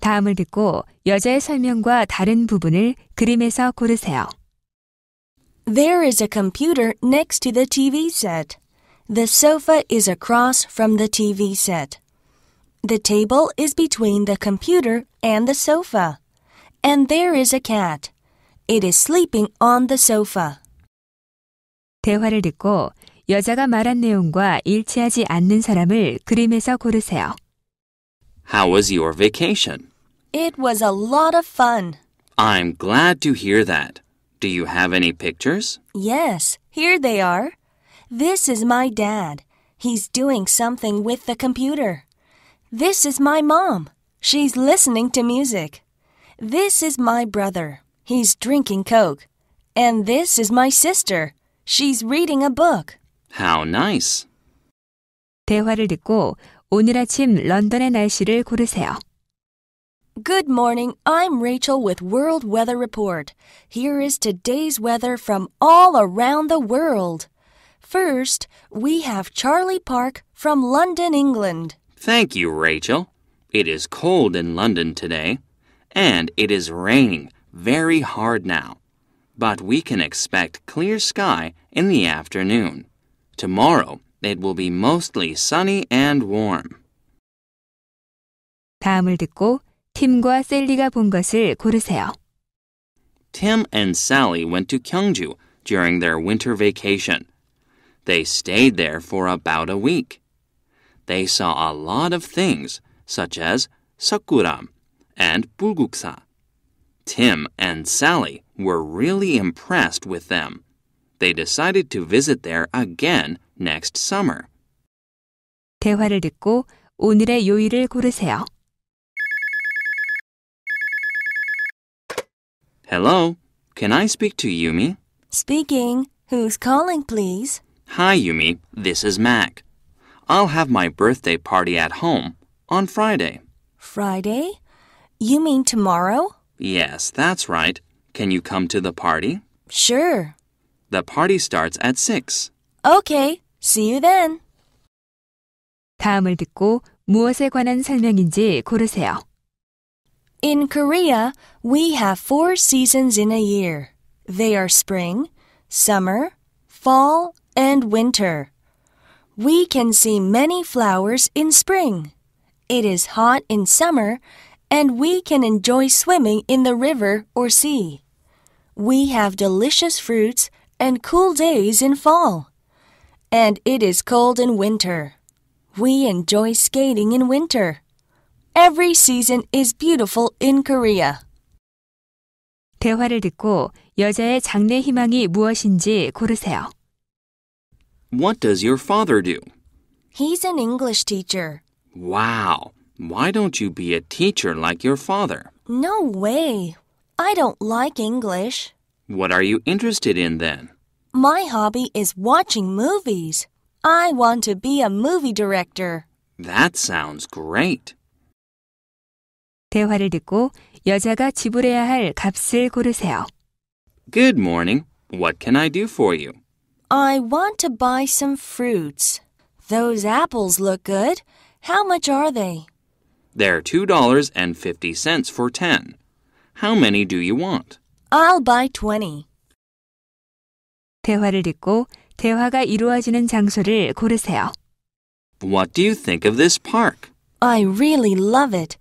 다음을 듣고 여자의 설명과 다른 부분을 그림에서 고르세요. There is a computer next to the TV set. The sofa is across from the TV set. The table is between the computer and the sofa. And there is a cat. It is sleeping on the sofa. 대화를 듣고 여자가 말한 내용과 일치하지 않는 사람을 그림에서 고르세요. How was your vacation? It was a lot of fun. I'm glad to hear that. Do you have any pictures? Yes, here they are. This is my dad. He's doing something with the computer. This is my mom. She's listening to music. This is my brother. He's drinking Coke. And this is my sister. She's reading a book. How nice. 대화를 듣고 오늘 아침 런던의 날씨를 고르세요. Good morning. I'm Rachel with World Weather Report. Here is today's weather from all around the world. First, we have Charlie Park from London, England. Thank you, Rachel. It is cold in London today, and it is raining very hard now. But we can expect clear sky in the afternoon. Tomorrow, it will be mostly sunny and warm. 다음을 듣고 팀과 셀리가 본 것을 고르세요. Tim and Sally went to Gyeongju during their winter vacation. They stayed there for about a week. They saw a lot of things, such as sakuram and bulguksa. Tim and Sally were really impressed with them. They decided to visit there again next summer. 대화를 듣고 오늘의 요일을 고르세요. Hello, can I speak to Yumi? Speaking. Who's calling, please? Hi, Yumi. This is Mac. I'll have my birthday party at home on Friday. Friday? You mean tomorrow? Yes, that's right. Can you come to the party? Sure. The party starts at 6. Okay, see you then. 다음을 듣고 무엇에 관한 설명인지 고르세요. In Korea, we have four seasons in a year. They are spring, summer, fall, and winter. We can see many flowers in spring. It is hot in summer, and we can enjoy swimming in the river or sea. We have delicious fruits and cool days in fall. And it is cold in winter. We enjoy skating in winter. Every season is beautiful in Korea. 대화를 듣고 여자의 장래 희망이 무엇인지 고르세요. What does your father do? He's an English teacher. Wow. Why don't you be a teacher like your father? No way. I don't like English. What are you interested in then? My hobby is watching movies. I want to be a movie director. That sounds great. 대화를 듣고 여자가 지불해야 할 값을 고르세요. Good morning. What can I do for you? I want to buy some fruits. Those apples look good. How much are they? They're $2.50 for 10. How many do you want? I'll buy 20. 대화를 듣고 대화가 이루어지는 장소를 고르세요. What do you think of this park? I really love it.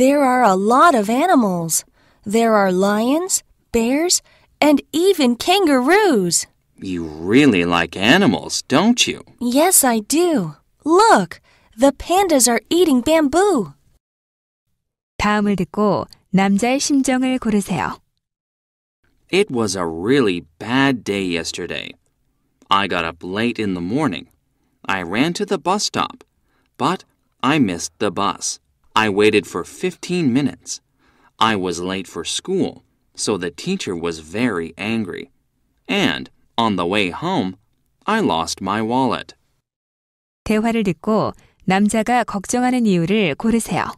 There are a lot of animals. There are lions, bears, and even kangaroos. You really like animals, don't you? Yes, I do. Look, the pandas are eating bamboo. 다음을 듣고 남자의 심정을 고르세요. It was a really bad day yesterday. I got up late in the morning. I ran to the bus stop, but I missed the bus. I waited for 15 minutes. I was late for school, so the teacher was very angry. And on the way home, I lost my wallet. 대화를 듣고 남자가 걱정하는 이유를 고르세요.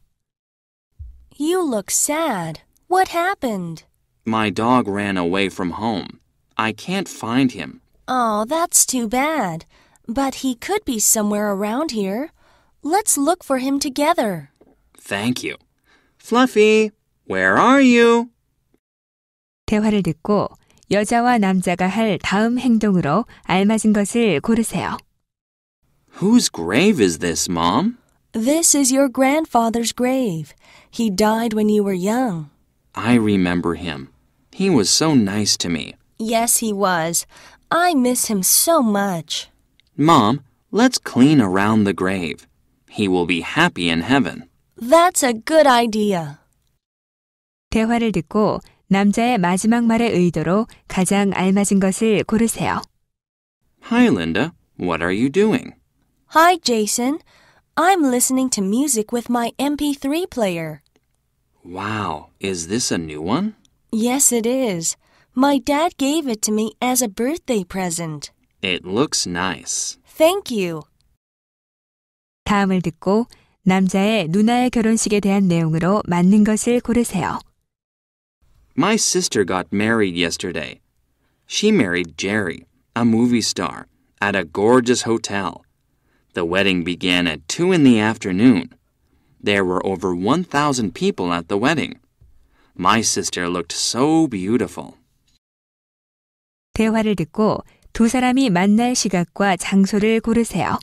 You look sad. What happened? My dog ran away from home. I can't find him. Oh, that's too bad. But he could be somewhere around here. Let's look for him together. Thank you. Fluffy, where are you? 대화를 듣고 여자와 남자가 할 다음 행동으로 알맞은 것을 고르세요. Whose grave is this, Mom? This is your grandfather's grave. He died when you were young. I remember him. He was so nice to me. Yes, he was. I miss him so much. Mom, let's clean around the grave. He will be happy in heaven. That's a good idea. 대화를 듣고 남자의 마지막 말의 의도로 가장 알맞은 것을 고르세요. Hi, Linda. What are you doing? Hi, Jason. I'm listening to music with my MP3 player. Wow, is this a new one? Yes, it is. My dad gave it to me as a birthday present. It looks nice. Thank you. 다음을 듣고 남자의 누나의 결혼식에 대한 내용으로 맞는 것을 고르세요. My sister got married yesterday. She married Jerry, a movie star, at a gorgeous hotel. The wedding began at 2 in the afternoon. There were over 1,000 people at the wedding. My sister looked so beautiful. 대화를 듣고 두 사람이 만날 시각과 장소를 고르세요.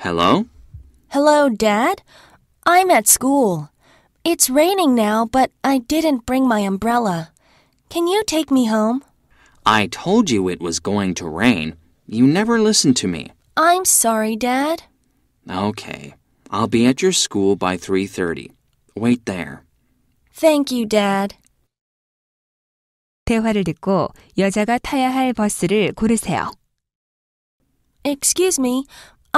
Hello? Hello, Dad. I'm at school. It's raining now, but I didn't bring my umbrella. Can you take me home? I told you it was going to rain. You never listened to me. I'm sorry, Dad. Okay. I'll be at your school by 3:30. Wait there. Thank you, Dad. 대화를 듣고 여자가 타야 할 버스를 고르세요. Excuse me,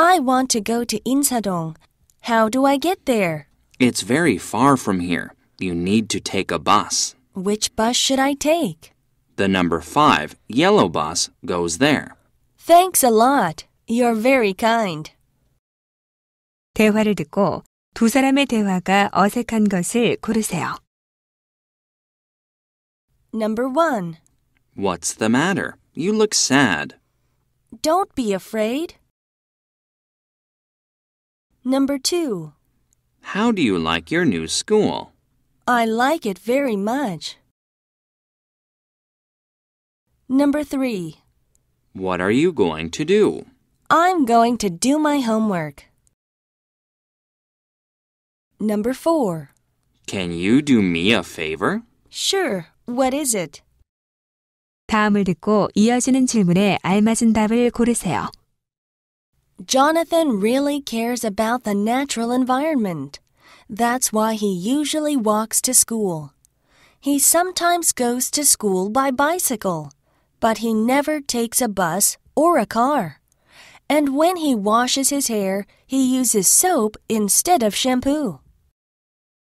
I want to go to Insadong. How do I get there? It's very far from here. You need to take a bus. Which bus should I take? The number five, yellow bus, goes there. Thanks a lot. You're very kind. 대화를 듣고 두 사람의 대화가 어색한 것을 고르세요. Number one. What's the matter? You look sad. Don't be afraid. Number two. How do you like your new school? I like it very much. Number three. What are you going to do? I'm going to do my homework. Number four. Can you do me a favor? Sure. What is it? 다음을 듣고 이어지는 질문에 알맞은 답을 고르세요. Jonathan really cares about the natural environment. That's why he usually walks to school. He sometimes goes to school by bicycle, but he never takes a bus or a car. And when he washes his hair, he uses soap instead of shampoo.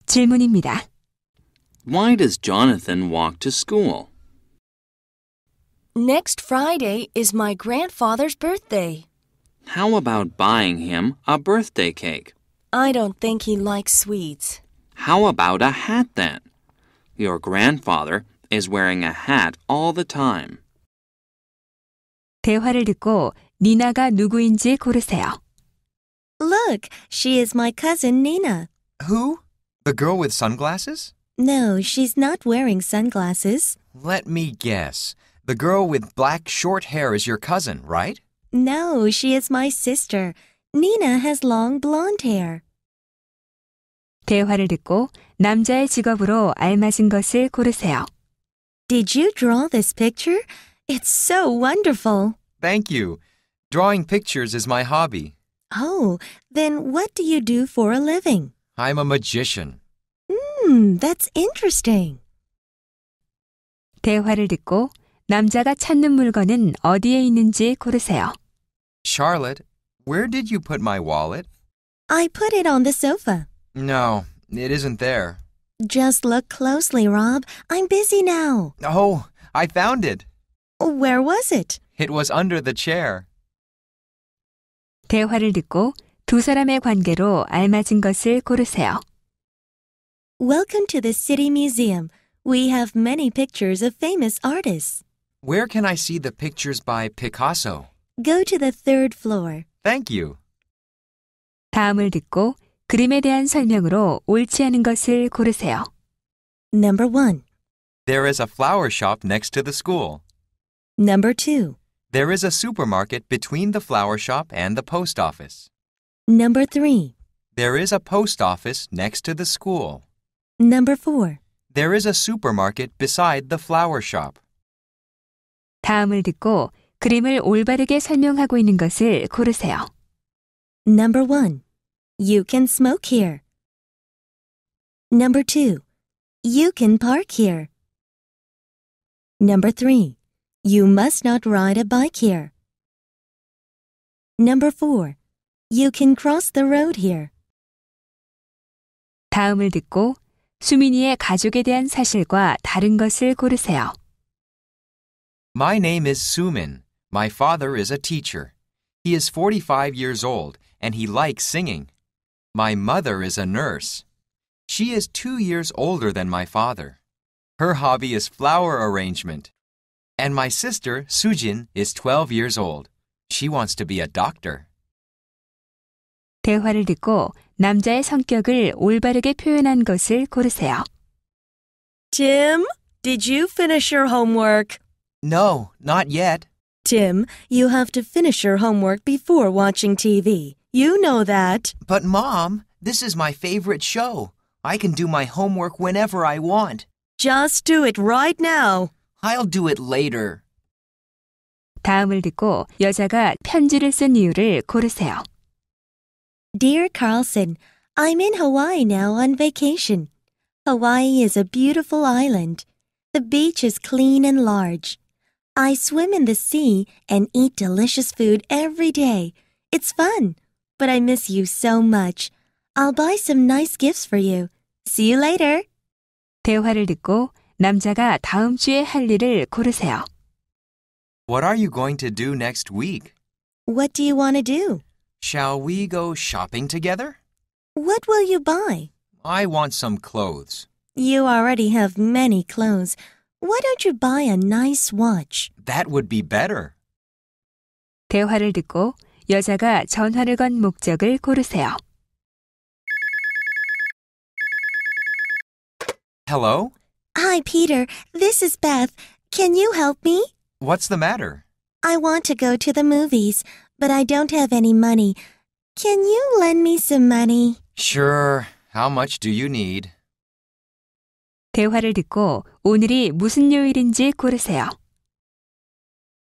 질문입니다. Why does Jonathan walk to school? Next Friday is my grandfather's birthday. How about buying him a birthday cake? I don't think he likes sweets. How about a hat then? Your grandfather is wearing a hat all the time. 대화를 듣고 니나가 누구인지 고르세요. Look, she is my cousin Nina. Who? The girl with sunglasses? No, she's not wearing sunglasses. Let me guess. The girl with black short hair is your cousin, right? No, she is my sister. Nina has long blonde hair. 대화를 듣고 남자의 직업으로 알맞은 것을 고르세요. Did you draw this picture? It's so wonderful. Thank you. Drawing pictures is my hobby. Oh, then what do you do for a living? I'm a magician. Mmm, that's interesting. 대화를 듣고 남자가 찾는 물건은 어디에 있는지 고르세요. Charlotte, where did you put my wallet? I put it on the sofa. No, it isn't there. Just look closely, Rob. I'm busy now. Oh, I found it. Where was it? It was under the chair. 대화를 듣고 두 사람의 관계로 알맞은 것을 고르세요. Welcome to the City Museum. We have many pictures of famous artists. Where can I see the pictures by Picasso? Go to the third floor. Thank you. 다음을 듣고 그림에 대한 설명으로 옳지 않은 것을 고르세요. Number 1. There is a flower shop next to the school. Number 2. There is a supermarket between the flower shop and the post office. Number 3. There is a post office next to the school. Number 4. There is a supermarket beside the flower shop. 다음을 듣고 그림을 올바르게 설명하고 있는 것을 고르세요. Number 1. You can smoke here. Number 2. You can park here. Number 3. You must not ride a bike here. Number 4. You can cross the road here. 다음을 듣고 수민이의 가족에 대한 사실과 다른 것을 고르세요. My name is Sumin. My father is a teacher. He is 45 years old and he likes singing. My mother is a nurse. She is two years older than my father. Her hobby is flower arrangement. And my sister, Sujin, is 12 years old. She wants to be a doctor. 대화를 듣고 남자의 성격을 올바르게 표현한 것을 고르세요. Tim, did you finish your homework? No, not yet. Tim, you have to finish your homework before watching TV. You know that. But, Mom, this is my favorite show. I can do my homework whenever I want. Just do it right now. I'll do it later. 다음을 듣고 여자가 편지를 쓴 이유를 고르세요. Dear Carlson, I'm in Hawaii now on vacation. Hawaii is a beautiful island. The beach is clean and large. I swim in the sea and eat delicious food every day. It's fun, but I miss you so much. I'll buy some nice gifts for you. See you later. 대화를 듣고 남자가 다음 주에 할 일을 고르세요. What are you going to do next week? What do you want to do? Shall we go shopping together? What will you buy? I want some clothes. You already have many clothes. Why don't you buy a nice watch? That would be better. 대화를 듣고 여자가 전화를 건 목적을 고르세요. Hello? Hi, Peter. This is Beth. Can you help me? What's the matter? I want to go to the movies, but I don't have any money. Can you lend me some money? Sure. How much do you need? 대화를 듣고 오늘이 무슨 요일인지 고르세요.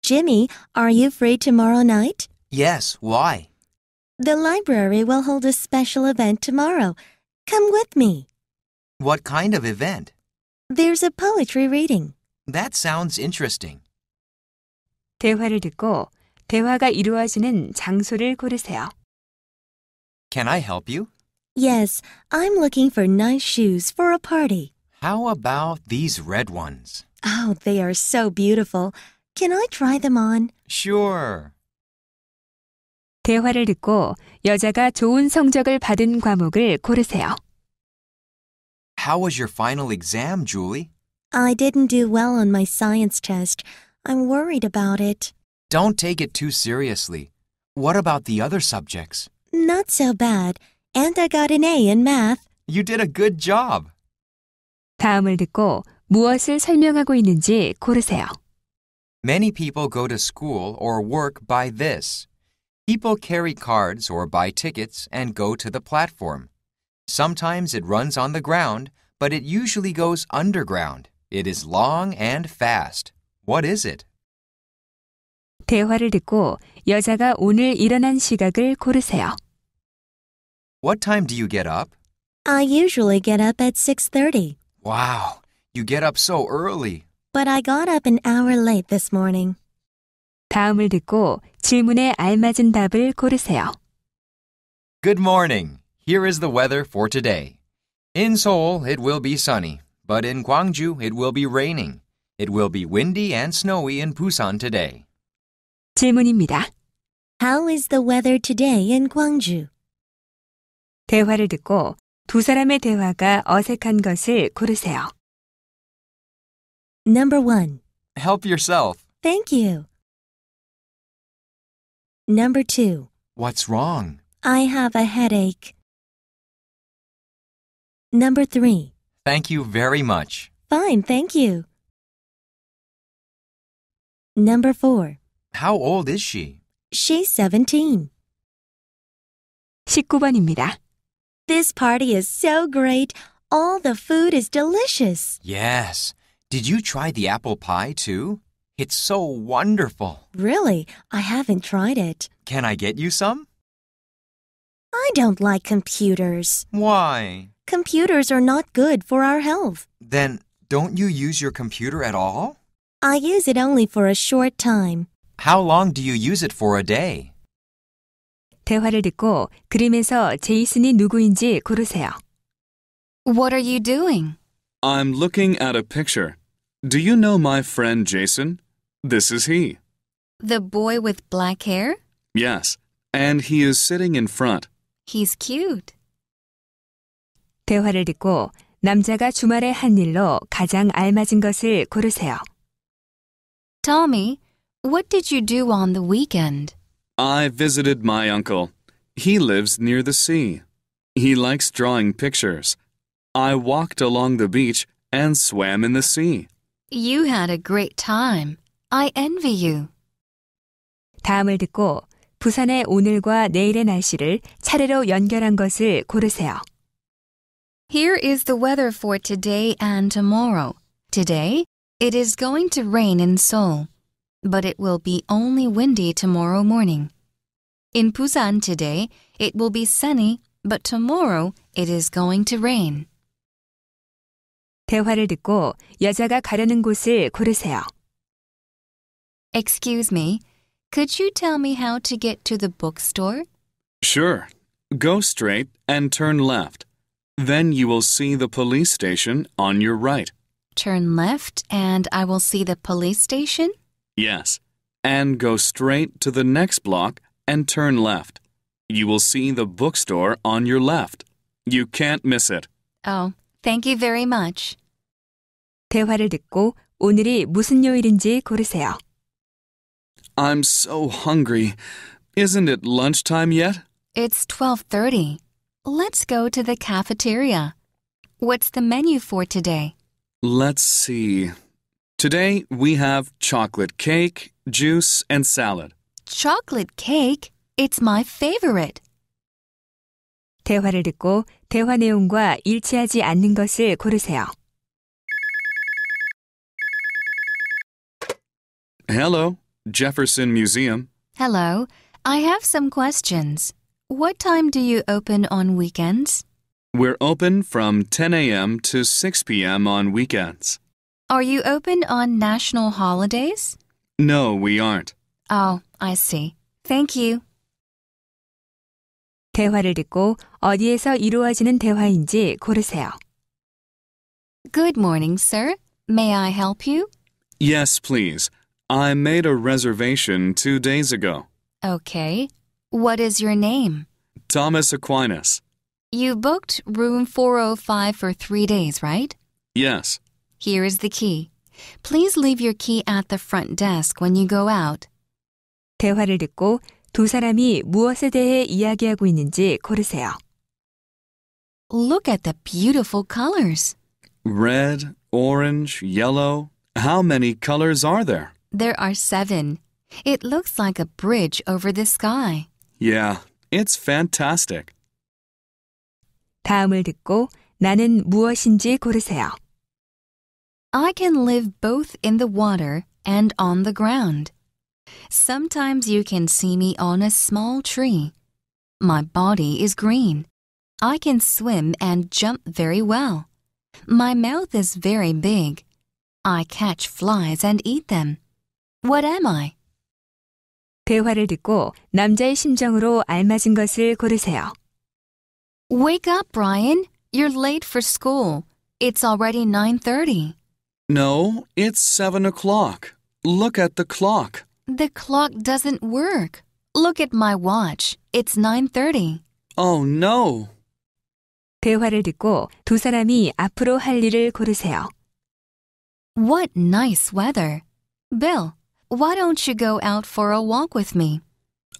Jimmy, are you free tomorrow night? Yes, why? The library will hold a special event tomorrow. Come with me. What kind of event? There's a poetry reading. That sounds interesting. 대화를 듣고 대화가 이루어지는 장소를 고르세요. Can I help you? Yes, I'm looking for nice shoes for a party. How about these red ones? Oh, they are so beautiful. Can I try them on? Sure. 대화를 듣고 여자가 좋은 성적을 받은 과목을 고르세요. How was your final exam, Julie? I didn't do well on my science test. I'm worried about it. Don't take it too seriously. What about the other subjects? Not so bad. And I got an A in math. You did a good job. 다음을 듣고 무엇을 설명하고 있는지 고르세요. Many people go to school or work by this. People carry cards or buy tickets and go to the platform. Sometimes it runs on the ground, but it usually goes underground. It is long and fast. What is it? 대화를 듣고 여자가 오늘 일어난 시각을 고르세요. What time do you get up? I usually get up at 6:30. Wow, you get up so early. But I got up an hour late this morning. 다음을 듣고 질문에 알맞은 답을 고르세요. Good morning. Here is the weather for today. In Seoul, it will be sunny, but in Gwangju, it will be raining. It will be windy and snowy in Busan today. 질문입니다. How is the weather today in Gwangju? 대화를 듣고 두 사람의 대화가 어색한 것을 고르세요. Number 1. Help yourself. Thank you. Number 2. What's wrong? I have a headache. Number 3. Thank you very much. Fine, thank you. Number 4. How old is she? She's 17. 19번입니다. This party is so great. All the food is delicious. Yes. Did you try the apple pie too? It's so wonderful. Really? I haven't tried it. Can I get you some? I don't like computers. Why? Computers are not good for our health. Then don't you use your computer at all? I use it only for a short time. How long do you use it for a day? 대화를 듣고 그림에서 제이슨이 누구인지 고르세요. What are you doing? I'm looking at a picture. Do you know my friend Jason? This is he. The boy with black hair? Yes, and he is sitting in front. He's cute. 대화를 듣고 남자가 주말에 한 일로 가장 알맞은 것을 고르세요. Tommy, what did you do on the weekend? I visited my uncle. He lives near the sea. He likes drawing pictures. I walked along the beach and swam in the sea. You had a great time. I envy you. 다음을 듣고 부산의 오늘과 내일의 날씨를 차례로 연결한 것을 고르세요. Here is the weather for today and tomorrow. Today, it is going to rain in Seoul but it will be only windy tomorrow morning. In Busan today, it will be sunny, but tomorrow it is going to rain. 대화를 듣고 여자가 가려는 곳을 고르세요. Excuse me, could you tell me how to get to the bookstore? Sure. Go straight and turn left. Then you will see the police station on your right. Turn left and I will see the police station? Yes. And go straight to the next block and turn left. You will see the bookstore on your left. You can't miss it. Oh, thank you very much. 대화를 듣고 오늘이 무슨 요일인지 고르세요. I'm so hungry. Isn't it lunchtime yet? It's 12:30. Let's go to the cafeteria. What's the menu for today? Let's see. Today we have chocolate cake, juice, and salad. Chocolate cake? It's my favorite. 대화를 듣고 대화 내용과 일치하지 않는 것을 고르세요. Hello, Jefferson Museum. Hello. I have some questions. What time do you open on weekends? We're open from 10 a.m. to 6 p.m. on weekends. Are you open on national holidays? No, we aren't. Oh, I see. Thank you. 대화를 듣고 어디에서 이루어지는 대화인지 고르세요. Good morning, sir. May I help you? Yes, please. I made a reservation two days ago. Okay. What is your name? Thomas Aquinas. You booked room 405 for three days, right? Yes. Here is the key. Please leave your key at the front desk when you go out. 대화를 듣고 두 사람이 무엇에 대해 이야기하고 있는지 고르세요. Look at the beautiful colors. Red, orange, yellow. How many colors are there? There are seven. It looks like a bridge over the sky. Yeah, it's fantastic. 다음을 듣고 나는 무엇인지 고르세요. I can live both in the water and on the ground. Sometimes you can see me on a small tree. My body is green. I can swim and jump very well. My mouth is very big. I catch flies and eat them. What am I? 대화를 듣고 남자의 심정으로 알맞은 것을 고르세요. Wake up, Brian. You're late for school. It's already 9:30. No, it's seven o'clock. Look at the clock. The clock doesn't work. Look at my watch. It's 9:30. Oh no. 대화를 듣고 두 사람이 앞으로 할 일을 고르세요. What nice weather. Bill, why don't you go out for a walk with me?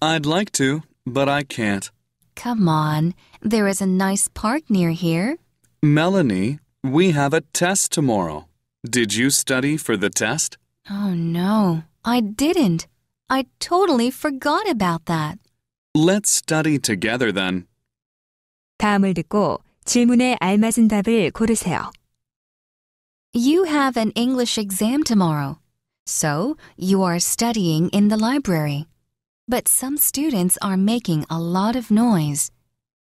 I'd like to, but I can't. Come on. There is a nice park near here. Melanie, we have a test tomorrow. Did you study for the test? Oh no, I didn't. I totally forgot about that. Let's study together then. 다음을 듣고 질문에 알맞은 답을 고르세요. You have an English exam tomorrow, so you are studying in the library. But some students are making a lot of noise.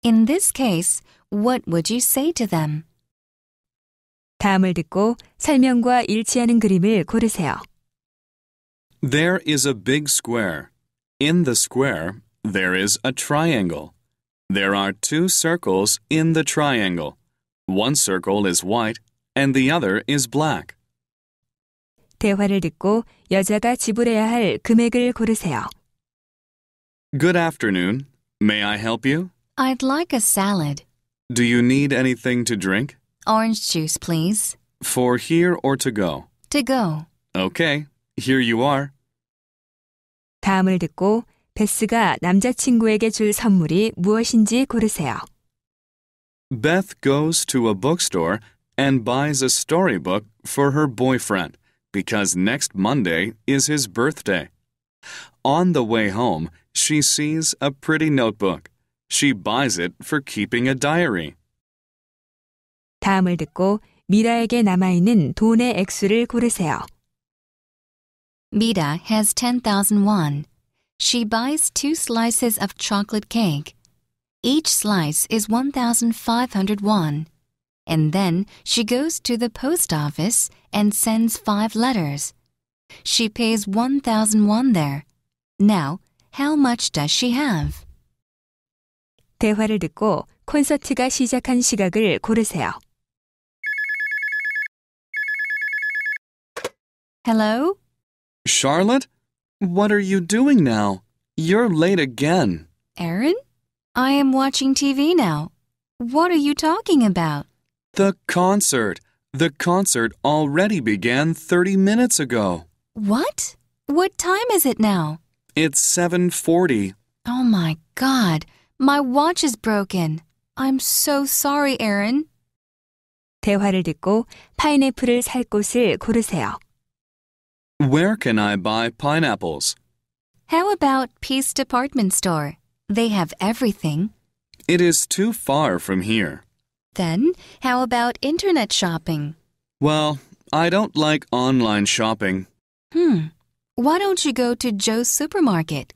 In this case, what would you say to them? 다음을 듣고 설명과 일치하는 그림을 고르세요. There is a big square. In the square, there is a triangle. There are two circles in the triangle. One circle is white and the other is black. 대화를 듣고 여자가 지불해야 할 금액을 고르세요. Good afternoon. May I help you? I'd like a salad. Do you need anything to drink? Orange juice, please. For here or to go? To go. Okay, here you are. 다음을 듣고 베스가 남자친구에게 줄 선물이 무엇인지 고르세요. Beth goes to a bookstore and buys a storybook for her boyfriend because next Monday is his birthday. On the way home, she sees a pretty notebook. She buys it for keeping a diary. 다음을 듣고 미라에게 남아있는 돈의 액수를 고르세요. Mira has 10,000 won. She buys two slices of chocolate cake. Each slice is 1,500 won. And then she goes to the post office and sends five letters. She pays 1,000 won there. Now, how much does she have? 대화를 듣고 콘서트가 시작한 시각을 고르세요. Hello? Charlotte? What are you doing now? You're late again. Aaron? I am watching TV now. What are you talking about? The concert. The concert already began 30 minutes ago. What? What time is it now? It's 7:40. Oh my god, my watch is broken. I'm so sorry, Aaron. 대화를 듣고 파인애플을 살 곳을 고르세요. Where can I buy pineapples? How about Peace Department Store? They have everything. It is too far from here. Then, how about internet shopping? Well, I don't like online shopping. Hmm. Why don't you go to Joe's supermarket?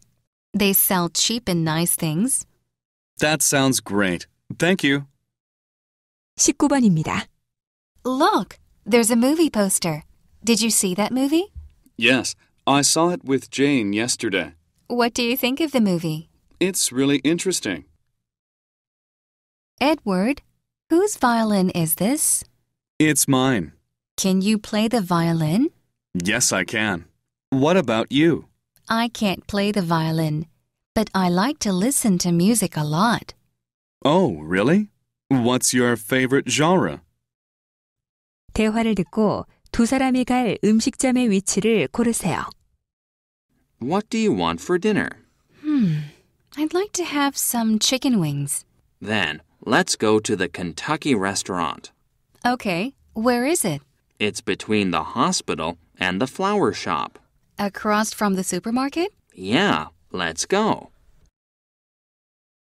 They sell cheap and nice things. That sounds great. Thank you. 19번입니다. Look, there's a movie poster. Did you see that movie? Yes, I saw it with Jane yesterday. What do you think of the movie? It's really interesting. Edward, whose violin is this? It's mine. Can you play the violin? Yes, I can. What about you? I can't play the violin, but I like to listen to music a lot. Oh, really? What's your favorite genre? 대화를 듣고 두 사람이 갈 음식점의 위치를 고르세요. What do you want for dinner? Hmm. I'd like to have some chicken wings. Then, let's go to the Kentucky restaurant. Okay. Where is it? It's between the hospital and the flower shop. Across from the supermarket? Yeah, let's go.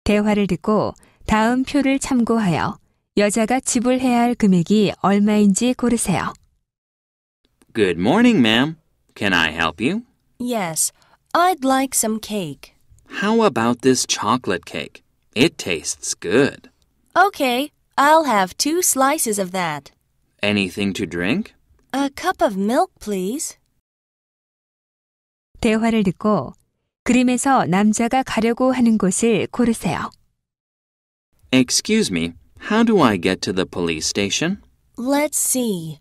대화를 듣고 다음 표를 참고하여 여자가 지불해야 할 금액이 얼마인지 고르세요. Good morning, ma'am. Can I help you? Yes, I'd like some cake. How about this chocolate cake? It tastes good. Okay, I'll have two slices of that. Anything to drink? A cup of milk, please. 대화를 듣고 그림에서 남자가 가려고 하는 곳을 고르세요. Excuse me, how do I get to the police station? Let's see.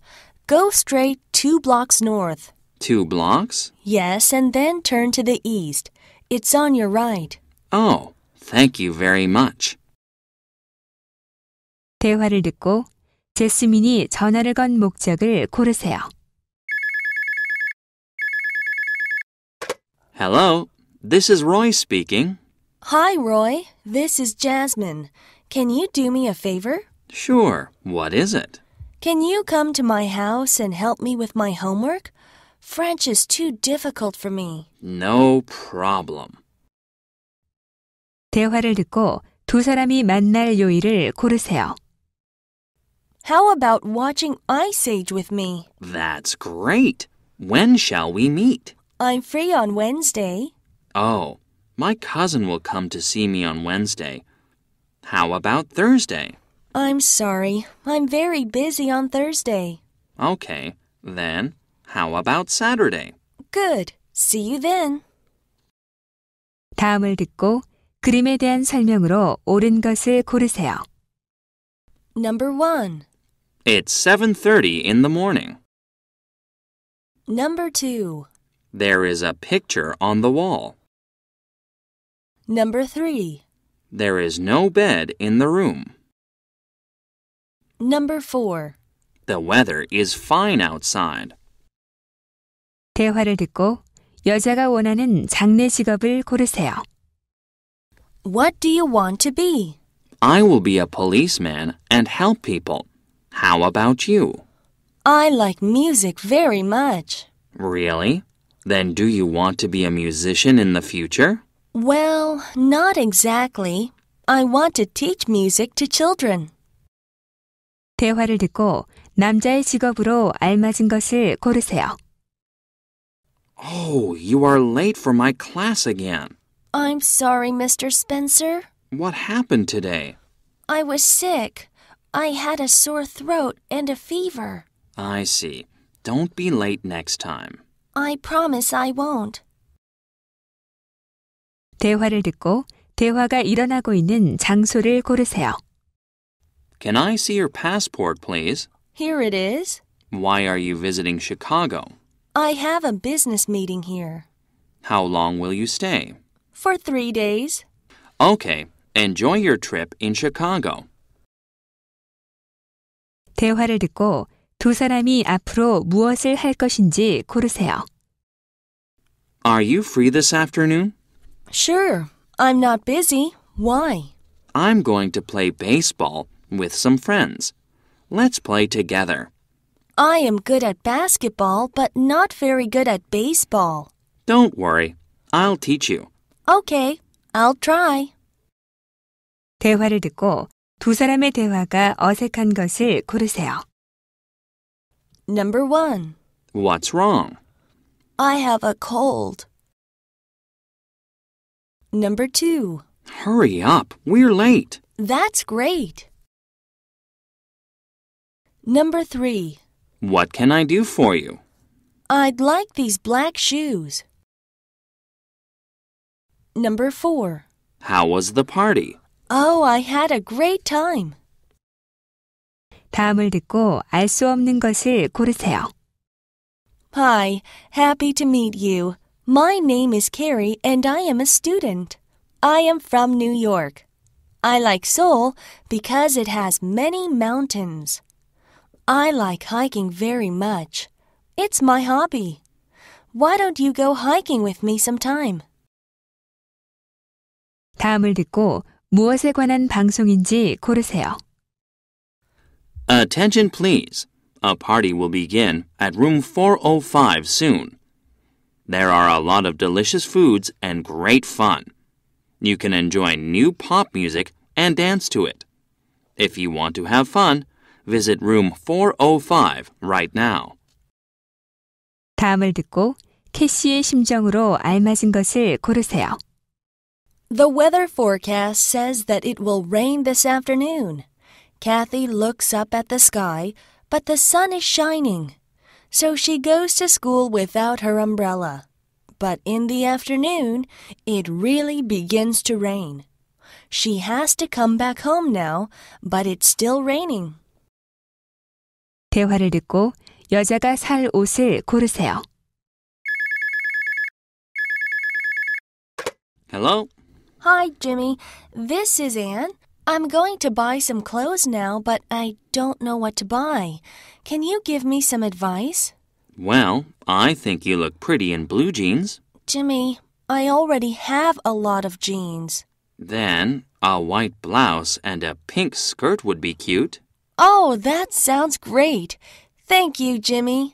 Go straight two blocks north. Two blocks? Yes, and then turn to the east. It's on your right. Oh, thank you very much. 대화를 듣고 제스민이 전화를 건 목적을 고르세요. Hello, this is Roy speaking. Hi, Roy. This is Jasmine. Can you do me a favor? Sure. What is it? Can you come to my house and help me with my homework? French is too difficult for me. No problem. 대화를 듣고 두 사람이 만날 요일을 고르세요. How about watching Ice Age with me? That's great. When shall we meet? I'm free on Wednesday. Oh, my cousin will come to see me on Wednesday. How about Thursday? I'm sorry. I'm very busy on Thursday. Okay, then how about Saturday? Good. See you then. 다음을 듣고 그림에 대한 설명으로 옳은 것을 고르세요. Number 1. It's 7:30 in the morning. Number 2. There is a picture on the wall. Number 3. There is no bed in the room. Number 4. The weather is fine outside. 대화를 듣고 여자가 원하는 장래 직업을 고르세요. What do you want to be? I will be a policeman and help people. How about you? I like music very much. Really? Then do you want to be a musician in the future? Well, not exactly. I want to teach music to children. 대화를 듣고 남자의 직업으로 알맞은 것을 고르세요. Oh, you are late for my class again. I'm sorry, Mr. Spencer. What happened today? I was sick. I had a sore throat and a fever. I see. Don't be late next time. I promise I won't. 대화를 듣고 대화가 일어나고 있는 장소를 고르세요. Can I see your passport, please? Here it is. Why are you visiting Chicago? I have a business meeting here. How long will you stay? For three days. Okay, enjoy your trip in Chicago. 대화를 듣고 두 사람이 앞으로 무엇을 할 것인지 고르세요. Are you free this afternoon? Sure. I'm not busy. Why? I'm going to play baseball with some friends. Let's play together. I am good at basketball, but not very good at baseball. Don't worry. I'll teach you. Okay, I'll try. 대화를 듣고 두 사람의 대화가 어색한 것을 고르세요. Number 1. What's wrong? I have a cold. Number 2. Hurry up. We're late. That's great. Number three. What can I do for you? I'd like these black shoes. Number four. How was the party? Oh, I had a great time. 다음을 듣고 알 수 없는 것을 고르세요. Hi, happy to meet you. My name is Carrie and I am a student. I am from New York. I like Seoul because it has many mountains. I like hiking very much. It's my hobby. Why don't you go hiking with me sometime? 다음을 듣고 무엇에 관한 방송인지 고르세요. Attention please. A party will begin at room 405 soon. There are a lot of delicious foods and great fun. You can enjoy new pop music and dance to it. If you want to have fun, Visit room 405 right now. 다음을 듣고 캐시의 심정으로 알맞은 것을 고르세요. The weather forecast says that it will rain this afternoon. Kathy looks up at the sky, but the sun is shining. So she goes to school without her umbrella. But in the afternoon, it really begins to rain. She has to come back home now, but it's still raining. 대화를 듣고 여자가 살 옷을 고르세요. Hello? Hi, Jimmy. This is Anne. I'm going to buy some clothes now, but I don't know what to buy. Can you give me some advice? Well, I think you look pretty in blue jeans. Jimmy, I already have a lot of jeans. Then, a white blouse and a pink skirt would be cute. Oh, that sounds great. Thank you, Jimmy.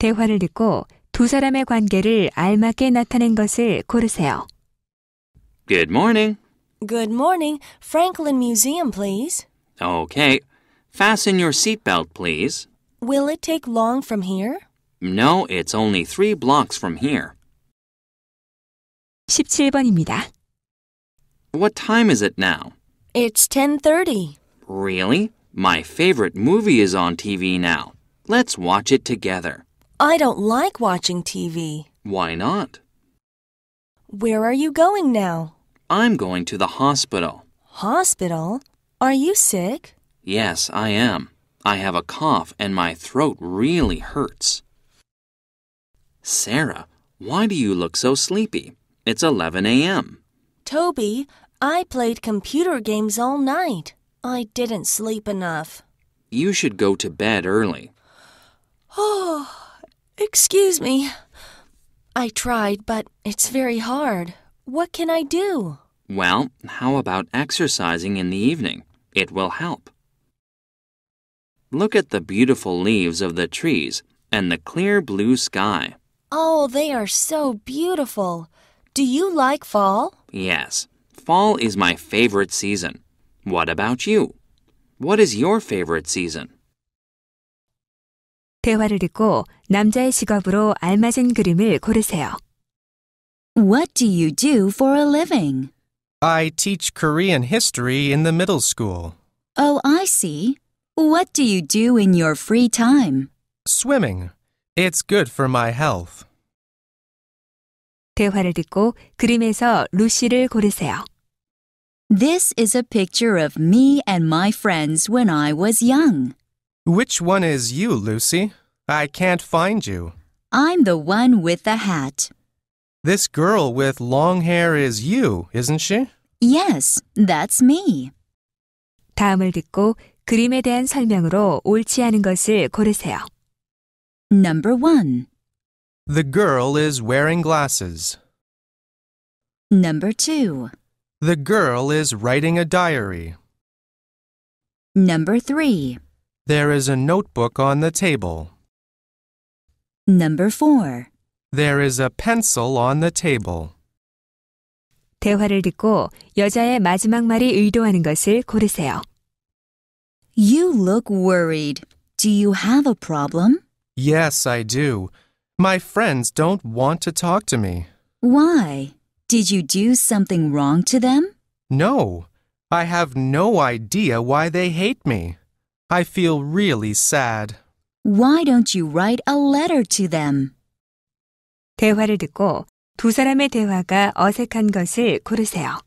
대화를 듣고 두 사람의 관계를 알맞게 나타낸 것을 고르세요. Good morning. Good morning. Franklin Museum, please. Okay. Fasten your seatbelt, please. Will it take long from here? No, it's only three blocks from here. 17번입니다. What time is it now? It's 10:30. Really? My favorite movie is on TV now. Let's watch it together. I don't like watching TV. Why not? Where are you going now? I'm going to the hospital. Hospital? Are you sick? Yes, I am. I have a cough and my throat really hurts. Sarah, why do you look so sleepy? It's 11 a.m. Toby, I played computer games all night. I didn't sleep enough. You should go to bed early. Oh, excuse me. I tried, but it's very hard. What can I do? Well, how about exercising in the evening? It will help. Look at the beautiful leaves of the trees and the clear blue sky. Oh, they are so beautiful. Do you like fall? Yes. Fall is my favorite season. What about you? What is your favorite season? 대화를 듣고 남자의 직업으로 알맞은 그림을 고르세요. What do you do for a living? I teach Korean history in the middle school. Oh, I see. What do you do in your free time? Swimming. It's good for my health. 대화를 듣고 그림에서 루시를 고르세요. This is a picture of me and my friends when I was young. Which one is you, Lucy? I can't find you. I'm the one with the hat. This girl with long hair is you, isn't she? Yes, that's me. 다음을 듣고 그림에 대한 설명으로 옳지 않은 것을 고르세요. Number 1. The girl is wearing glasses. Number 2. The girl is writing a diary. Number three. There is a notebook on the table. Number four. There is a pencil on the table. 대화를 듣고 여자의 마지막 말이 의도하는 것을 고르세요. You look worried. Do you have a problem? Yes, I do. My friends don't want to talk to me. Why? Did you do something wrong to them? No. I have no idea why they hate me. I feel really sad. Why don't you write a letter to them? 대화를 듣고 두 사람의 대화가 어색한 것을 고르세요.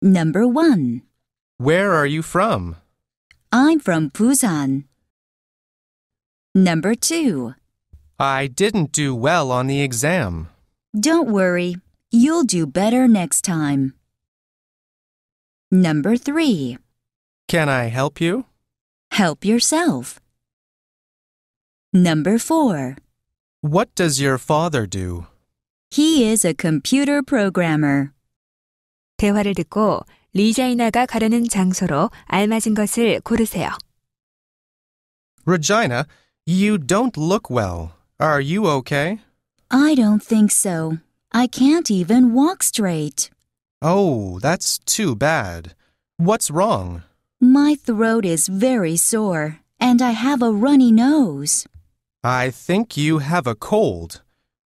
Number 1. Where are you from? I'm from Busan. Number 2. I didn't do well on the exam. Don't worry. You'll do better next time. Number three. Can I help you? Help yourself. Number four. What does your father do? He is a computer programmer. 대화를 듣고 리자이나가 가려는 장소로 알맞은 것을 고르세요. Regina, you don't look well. Are you okay? I don't think so. I can't even walk straight. Oh, that's too bad. What's wrong? My throat is very sore, and I have a runny nose. I think you have a cold.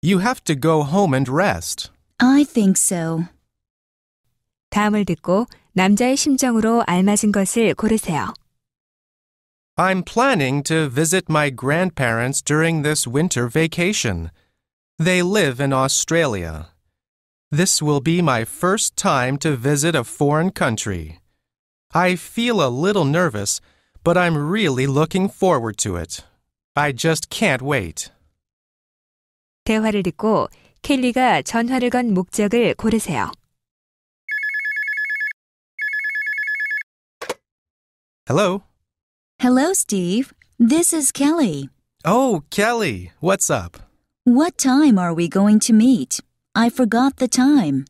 You have to go home and rest. I think so. 다음을 듣고 남자의 심정으로 알맞은 것을 고르세요. I'm planning to visit my grandparents during this winter vacation. They live in Australia. This will be my first time to visit a foreign country. I feel a little nervous, but I'm really looking forward to it. I just can't wait. 대화를 듣고 켈리가 전화를 건 목적을 고르세요. Hello. Hello, Steve. This is Kelly. Oh, Kelly. What's up? What time are we going to meet? I forgot the time.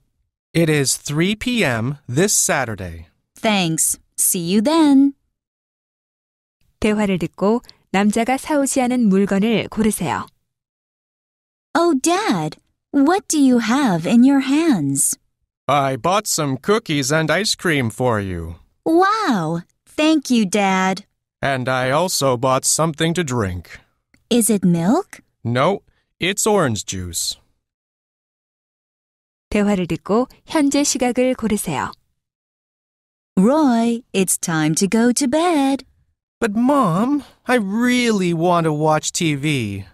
It is 3 p.m. this Saturday. Thanks. See you then. 대화를 듣고 남자가 사오지 않은 물건을 고르세요. Oh, Dad, what do you have in your hands? I bought some cookies and ice cream for you. Wow! Thank you, Dad. And I also bought something to drink. Is it milk? No, it's orange juice. 대화를 듣고 현재 시각을 고르세요. Roy, it's time to go to bed. But mom, I really want to watch TV.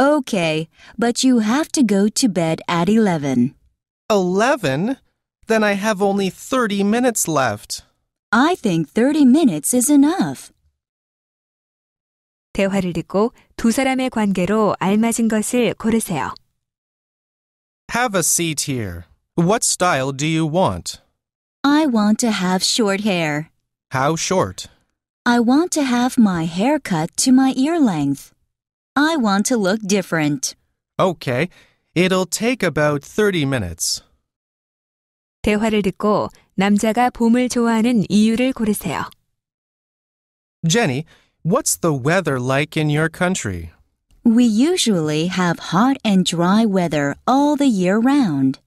Okay, but you have to go to bed at 11. 11? Then I have only 30 minutes left. I think 30 minutes is enough. 대화를 듣고 두 사람의 관계로 알맞은 것을 고르세요. Have a seat here. What style do you want? I want to have short hair. How short? I want to have my hair cut to my ear length. I want to look different. Okay. It'll take about 30 minutes. 대화를 듣고 남자가 봄을 좋아하는 이유를 고르세요. Jenny, What's the weather like in your country? We usually have hot and dry weather all the year round.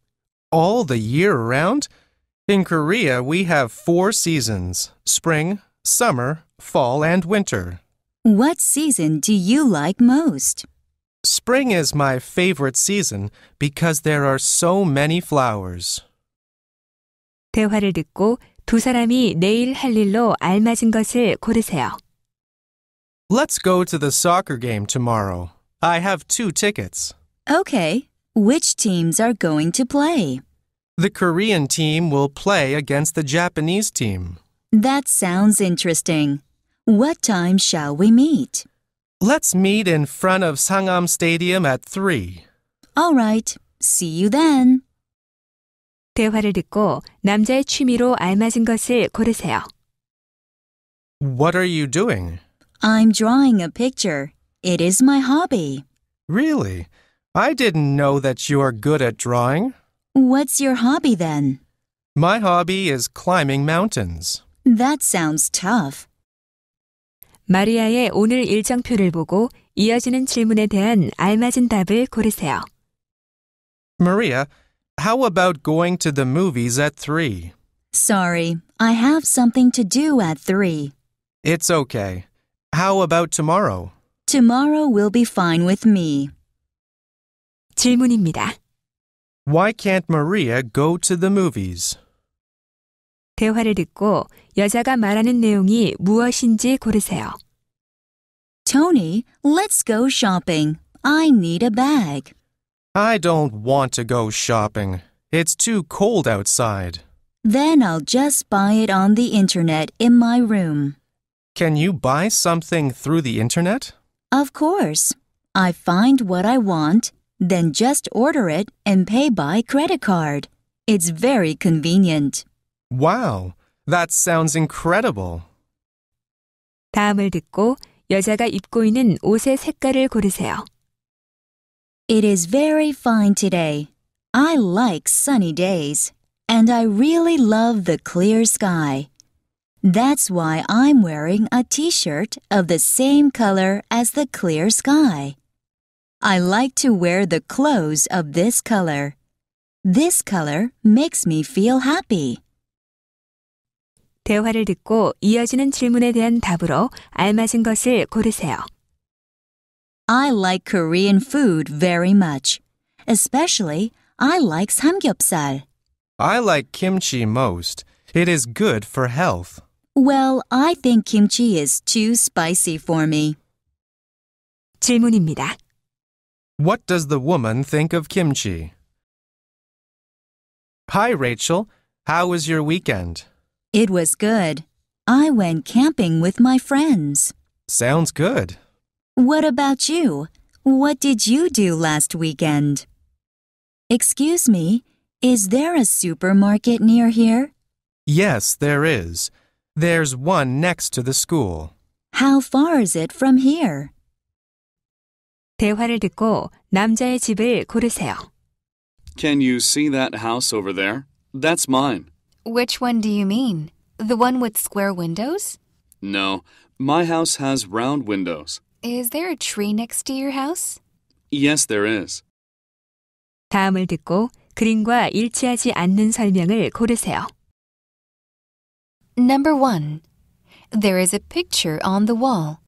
All the year round? In Korea, we have four seasons spring, summer, fall, and winter. What season do you like most? Spring is my favorite season because there are so many flowers. 대화를 듣고 두 사람이 내일 할 일로 알맞은 것을 고르세요. Let's go to the soccer game tomorrow. I have two tickets. Okay. Which teams are going to play? The Korean team will play against the Japanese team. That sounds interesting. What time shall we meet? Let's meet in front of Sangam Stadium at 3. All right. See you then. 대화를 듣고 남자의 취미로 알맞은 것을 고르세요. What are you doing? I'm drawing a picture. It is my hobby. Really? I didn't know that you're good at drawing. What's your hobby then? My hobby is climbing mountains. That sounds tough. 마리아의 오늘 일정표를 보고 이어지는 질문에 대한 알맞은 답을 고르세요. Maria, how about going to the movies at 3? Sorry, I have something to do at 3. It's okay. How about tomorrow? Tomorrow will be fine with me. 질문입니다. Why can't Maria go to the movies? 대화를 듣고 여자가 말하는 내용이 무엇인지 고르세요. Tony, let's go shopping. I need a bag. I don't want to go shopping. It's too cold outside. Then I'll just buy it on the internet in my room. Can you buy something through the internet? Of course. I find what I want, then just order it and pay by credit card. It's very convenient. Wow, that sounds incredible. 다음을 듣고 여자가 입고 있는 옷의 색깔을 고르세요. It is very fine today. I like sunny days, and I really love the clear sky. That's why I'm wearing a t-shirt of the same color as the clear sky. I like to wear the clothes of this color. This color makes me feel happy. 대화를 듣고 이어지는 질문에 대한 답으로 알맞은 것을 고르세요. I like Korean food very much. Especially, I like samgyeopsal. I like kimchi most. It is good for health. Well, I think kimchi is too spicy for me. 질문입니다. What does the woman think of kimchi? Hi, Rachel. How was your weekend? It was good. I went camping with my friends. Sounds good. What about you? What did you do last weekend? Excuse me, is there a supermarket near here? Yes, there is. There's one next to the school. How far is it from here? 대화를 듣고 남자의 집을 고르세요. Can you see that house over there? That's mine. Which one do you mean? The one with square windows? No, my house has round windows. Is there a tree next to your house? Yes, there is. 다음을 듣고 그림과 일치하지 않는 설명을 고르세요. Number 1. There is a picture on the wall.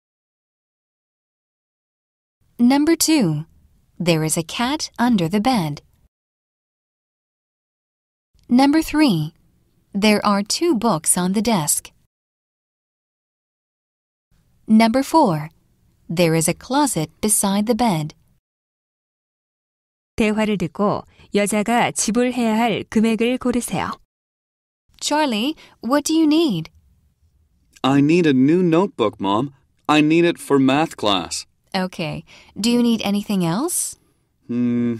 Number 2. There is a cat under the bed. Number 3. There are two books on the desk. Number 4. There is a closet beside the bed. 대화를 듣고 여자가 지불해야 할 금액을 고르세요. Charlie, what do you need? I need a new notebook, Mom. I need it for math class. Okay. Do you need anything else? Hmm.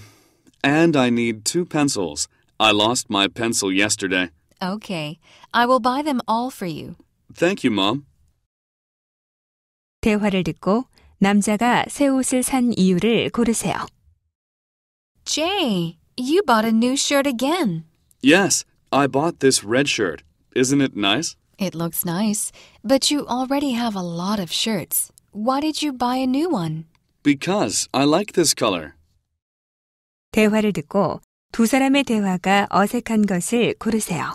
And I need two pencils. I lost my pencil yesterday. Okay. I will buy them all for you. Thank you, Mom. 대화를 듣고 남자가 새 옷을 산 이유를 고르세요. Jay, you bought a new shirt again. Yes. I bought this red shirt. Isn't it nice? It looks nice, but you already have a lot of shirts. Why did you buy a new one? Because I like this color. 대화를 듣고 두 사람의 대화가 어색한 것을 고르세요.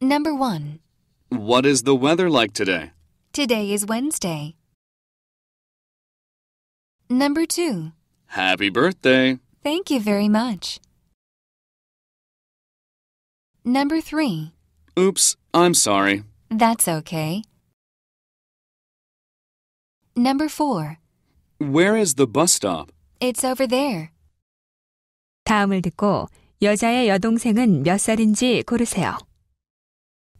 Number 1. What is the weather like today? Today is Wednesday. Number 2. Happy birthday. Thank you very much. Number three. Oops, I'm sorry. That's okay. Number four. Where is the bus stop? It's over there. 다음을 듣고 여자의 여동생은 몇 살인지 고르세요.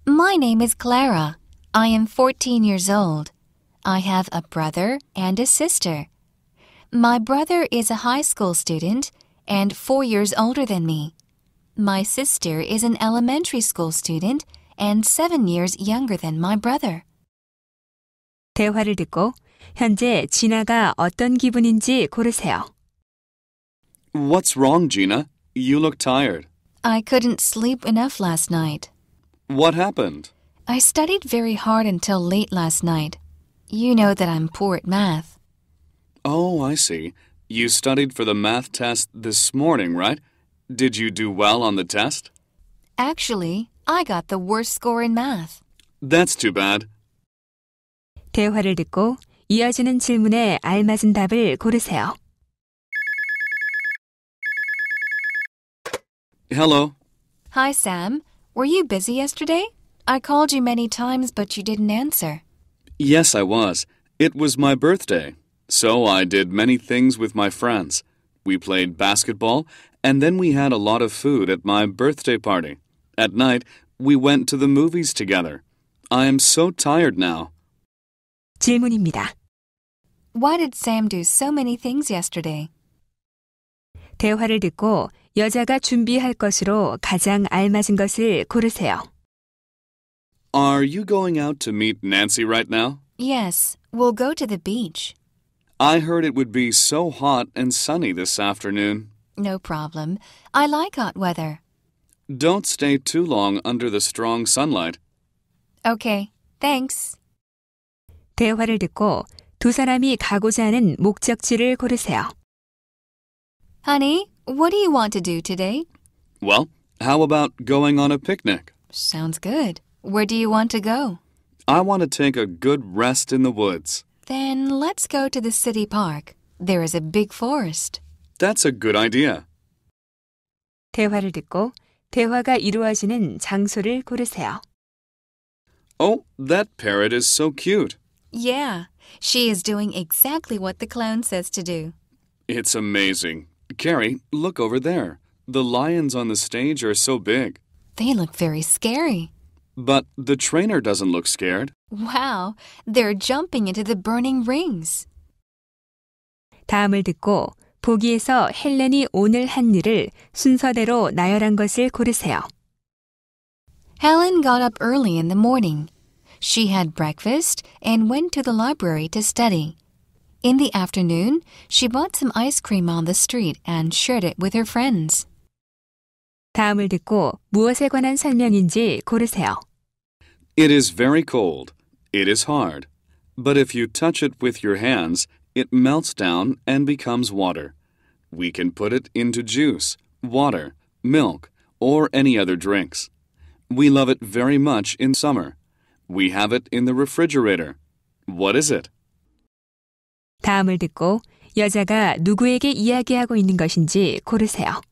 My name is Clara. I am 14 years old. I have a brother and a sister. My brother is a high school student and four years older than me. My sister is an elementary school student and seven years younger than my brother. 대화를 듣고 현재 진아가 어떤 기분인지 고르세요. What's wrong, Gina? You look tired. I couldn't sleep enough last night. What happened? I studied very hard until late last night. You know that I'm poor at math. Oh, I see. You studied for the math test this morning, right? Did you do well on the test? Actually, I got the worst score in math. That's too bad. 대화를 듣고 이어지는 질문에 알맞은 답을 고르세요. Hello. Hi, Sam. Were you busy yesterday? I called you many times, but you didn't answer. Yes, I was. It was my birthday. So I did many things with my friends. We played basketball and then we had a lot of food at my birthday party. At night, we went to the movies together. I am so tired now. 질문입니다. Why did Sam do so many things yesterday? 대화를 듣고 여자가 준비할 것으로 가장 알맞은 것을 고르세요. Are you going out to meet Nancy right now? Yes, we'll go to the beach. I heard it would be so hot and sunny this afternoon. No problem. I like hot weather. Don't stay too long under the strong sunlight. Okay, thanks. 대화를 듣고 두 사람이 가고자 하는 목적지를 고르세요. Honey, what do you want to do today? Well, how about going on a picnic? Sounds good. Where do you want to go? I want to take a good rest in the woods. Then let's go to the city park. There is a big forest. That's a good idea. 대화를 듣고 대화가 이루어지는 장소를 고르세요. Oh, that parrot is so cute. Yeah, she is doing exactly what the clown says to do. It's amazing. Carrie, look over there. The lions on the stage are so big. They look very scary. But the trainer doesn't look scared. Wow, they're jumping into the burning rings. 다음을 듣고 보기에서 헬렌이 오늘 한 일을 순서대로 나열한 것을 고르세요. Helen got up early in the morning. She had breakfast and went to the library to study. In the afternoon, she bought some ice cream on the street and shared it with her friends. 다음을 듣고 무엇에 관한 설명인지 고르세요. It is very cold. It is hard. But if you touch it with your hands, it melts down and becomes water. We can put it into juice, water, milk, or any other drinks. We love it very much in summer. We have it in the refrigerator. What is it? 다음을 듣고 여자가 누구에게 이야기하고 있는 것인지 고르세요.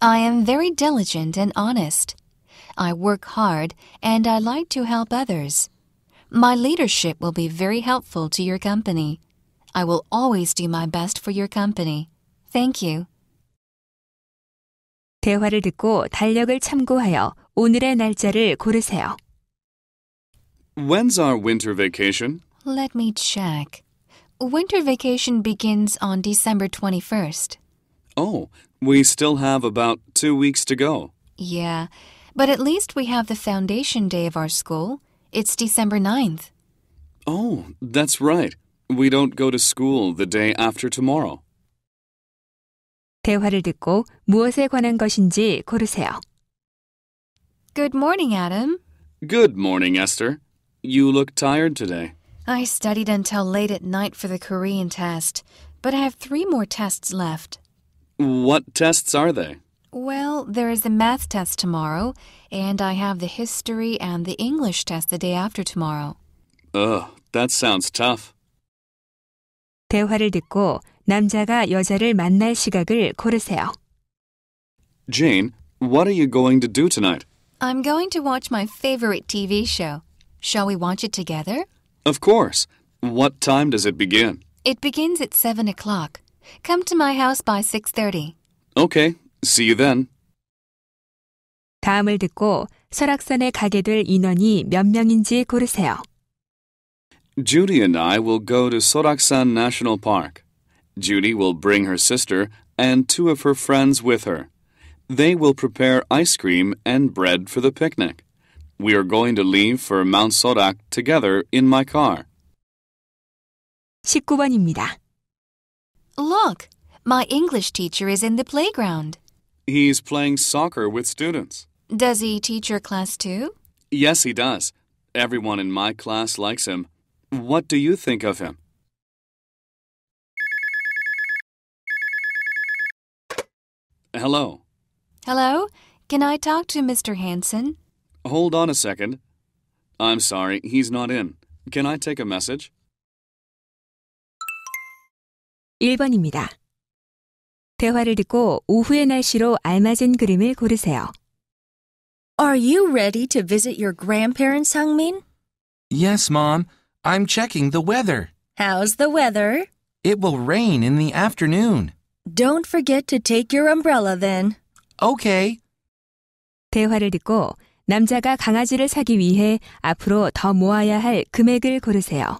I am very diligent and honest. I work hard and I like to help others. My leadership will be very helpful to your company. I will always do my best for your company. Thank you. 대화를 듣고 달력을 참고하여 오늘의 날짜를 고르세요. When's our winter vacation? Let me check. Winter vacation begins on December 21st. Oh, we still have about two weeks to go. Yeah, but at least we have the foundation day of our school. It's December 9th. Oh, that's right. We don't go to school the day after tomorrow. 대화를 듣고 무엇에 관한 것인지 고르세요. Good morning, Adam. Good morning, Esther. You look tired today. I studied until late at night for the Korean test, but I have three more tests left. What tests are they? Well, there is the math test tomorrow, and I have the history and the English test the day after tomorrow. Ugh, that sounds tough. 대화를 듣고 남자가 여자를 만날 시각을 고르세요. Jane, what are you going to do tonight? I'm going to watch my favorite TV show. Shall we watch it together? Of course. What time does it begin? It begins at 7 o'clock. Come to my house by 6:30. Okay. See you then. 다음을 듣고 설악산에 가게 될 인원이 몇 명인지 고르세요. Judy and I will go to Soraksan National Park. Judy will bring her sister and two of her friends with her. They will prepare ice cream and bread for the picnic. We are going to leave for Mount Sorak together in my car. 19번입니다. Look, my English teacher is in the playground. He's playing soccer with students. Does he teach your class too? Yes, he does. Everyone in my class likes him. What do you think of him? Hello. Hello? Can I talk to Mr. Hanson? Hold on a second. I'm sorry, he's not in. Can I take a message? 1번입니다. 대화를 듣고 오후의 날씨로 알맞은 그림을 고르세요. Are you ready to visit your grandparents, Hungmin? Yes, Mom. I'm checking the weather. How's the weather? It will rain in the afternoon. Don't forget to take your umbrella then. Okay. 대화를 듣고 남자가 강아지를 사기 위해 앞으로 더 모아야 할 금액을 고르세요.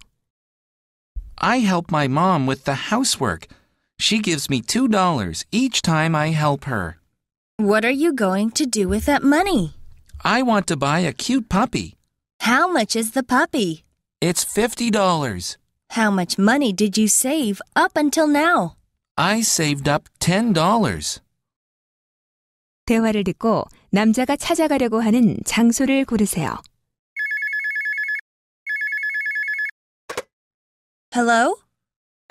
I help my mom with the housework. She gives me $2 each time I help her. What are you going to do with that money? I want to buy a cute puppy. How much is the puppy? It's $50. How much money did you save up until now? I saved up $10. 대화를 듣고 남자가 찾아가려고 하는 장소를 고르세요. Hello?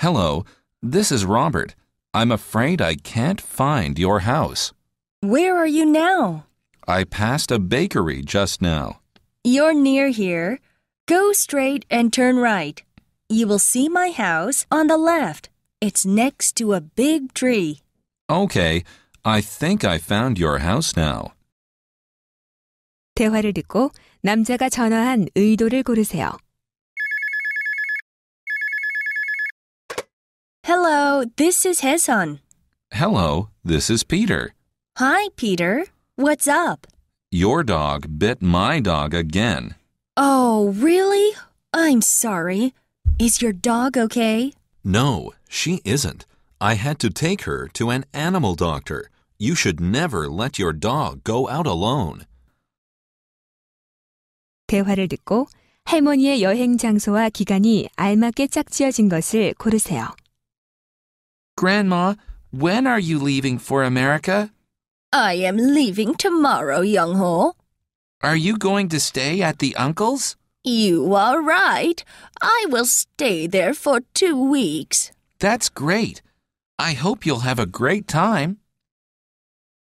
Hello, this is Robert. I'm afraid I can't find your house. Where are you now? I passed a bakery just now. You're near here. Go straight and turn right. You will see my house on the left. It's next to a big tree. Okay, I think I found your house now. 대화를 듣고 남자가 전화한 의도를 고르세요. Hello, this is Hesan. Hello, this is Peter. Hi, Peter. What's up? Your dog bit my dog again. Oh, really? I'm sorry. Is your dog okay? No, she isn't. I had to take her to an animal doctor. You should never let your dog go out alone. 대화를 듣고 할머니의 여행 장소와 기간이 알맞게 짝지어진 것을 고르세요. Grandma, when are you leaving for America? I am leaving tomorrow, Young Ho. Are you going to stay at the uncle's? You are right. I will stay there for two weeks. That's great. I hope you'll have a great time.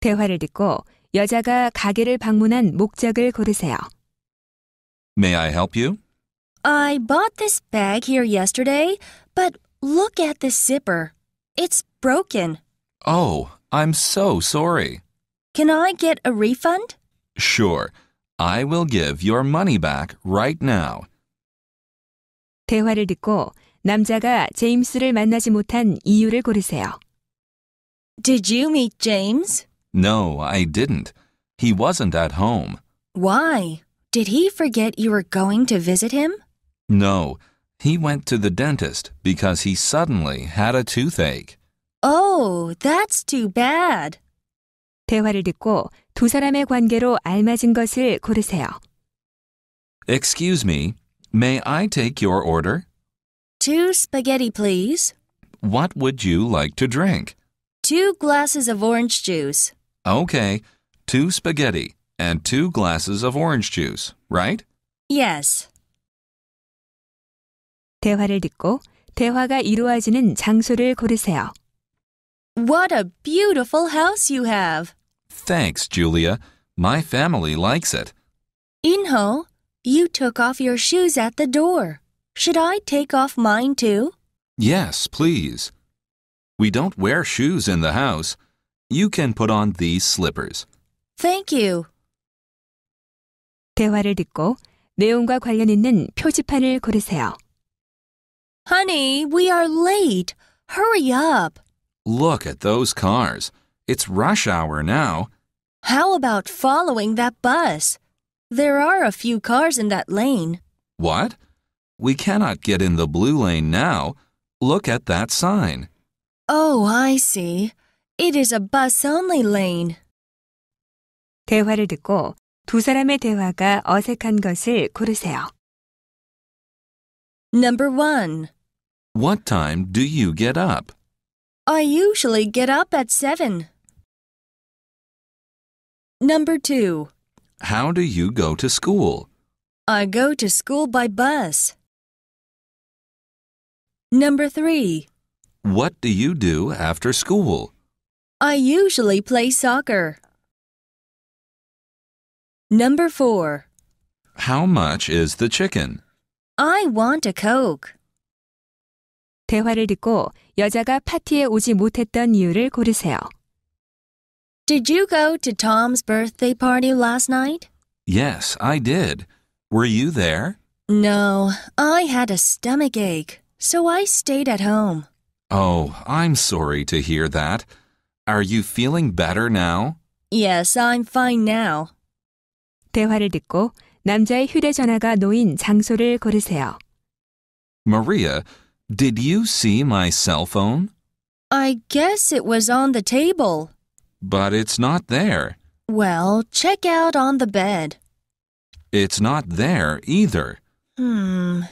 대화를 듣고 여자가 가게를 방문한 목적을 고르세요. May I help you? I bought this bag here yesterday, but look at the zipper. It's broken. Oh, I'm so sorry. Can I get a refund? Sure. I will give your money back right now. 대화를 듣고 남자가 제임스를 만나지 못한 이유를 고르세요. Did you meet James? No, I didn't. He wasn't at home. Why? Did he forget you were going to visit him? No, he went to the dentist because he suddenly had a toothache. Oh, that's too bad. 대화를 듣고 두 사람의 관계로 알맞은 것을 고르세요. Excuse me, may I take your order? Two spaghetti, please. What would you like to drink? Two glasses of orange juice. Okay, two spaghetti and two glasses of orange juice, right? Yes. 대화를 듣고 대화가 이루어지는 장소를 고르세요. What a beautiful house you have. Thanks, Julia. My family likes it. Inho, you took off your shoes at the door. Should I take off mine too? Yes, please. We don't wear shoes in the house. You can put on these slippers. Thank you. 대화를 듣고 내용과 관련 있는 표지판을 고르세요. Honey, we are late. Hurry up. Look at those cars. It's rush hour now. How about following that bus? There are a few cars in that lane. What? We cannot get in the blue lane now. Look at that sign. Oh, I see. It is a bus-only lane. 대화를 듣고 두 사람의 대화가 어색한 것을 고르세요. Number 1. What time do you get up? I usually get up at 7. Number two. How do you go to school? I go to school by bus. Number three. What do you do after school? I usually play soccer. Number four. How much is the chicken? I want a Coke. 대화를 듣고 여자가 파티에 오지 못했던 이유를 고르세요. Did you go to Tom's birthday party last night? Yes, I did. Were you there? No, I had a stomach ache, so I stayed at home. Oh, I'm sorry to hear that. Are you feeling better now? Yes, I'm fine now. 대화를 듣고 남자의 휴대전화가 놓인 장소를 고르세요. Maria, did you see my cell phone? I guess it was on the table. But it's not there. Well, check out on the bed. It's not there either. Hmm.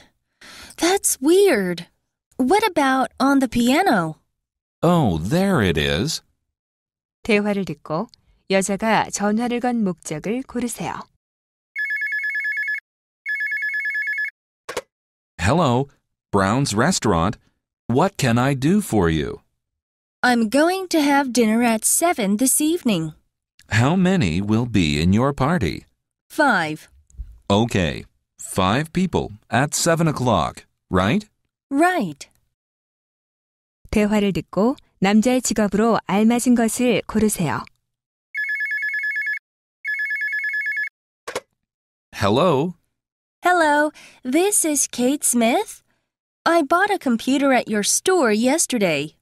That's weird. What about on the piano? Oh, there it is. 대화를 듣고 여자가 전화를 건 목적을 고르세요. Hello, Brown's Restaurant. What can I do for you? I'm going to have dinner at 7 this evening. How many will be in your party? Five. Okay. Five people at 7 o'clock, right? Right. 대화를 듣고 남자의 직업으로 알맞은 것을 고르세요. Hello. Hello, this is Kate Smith. I bought a computer at your store yesterday.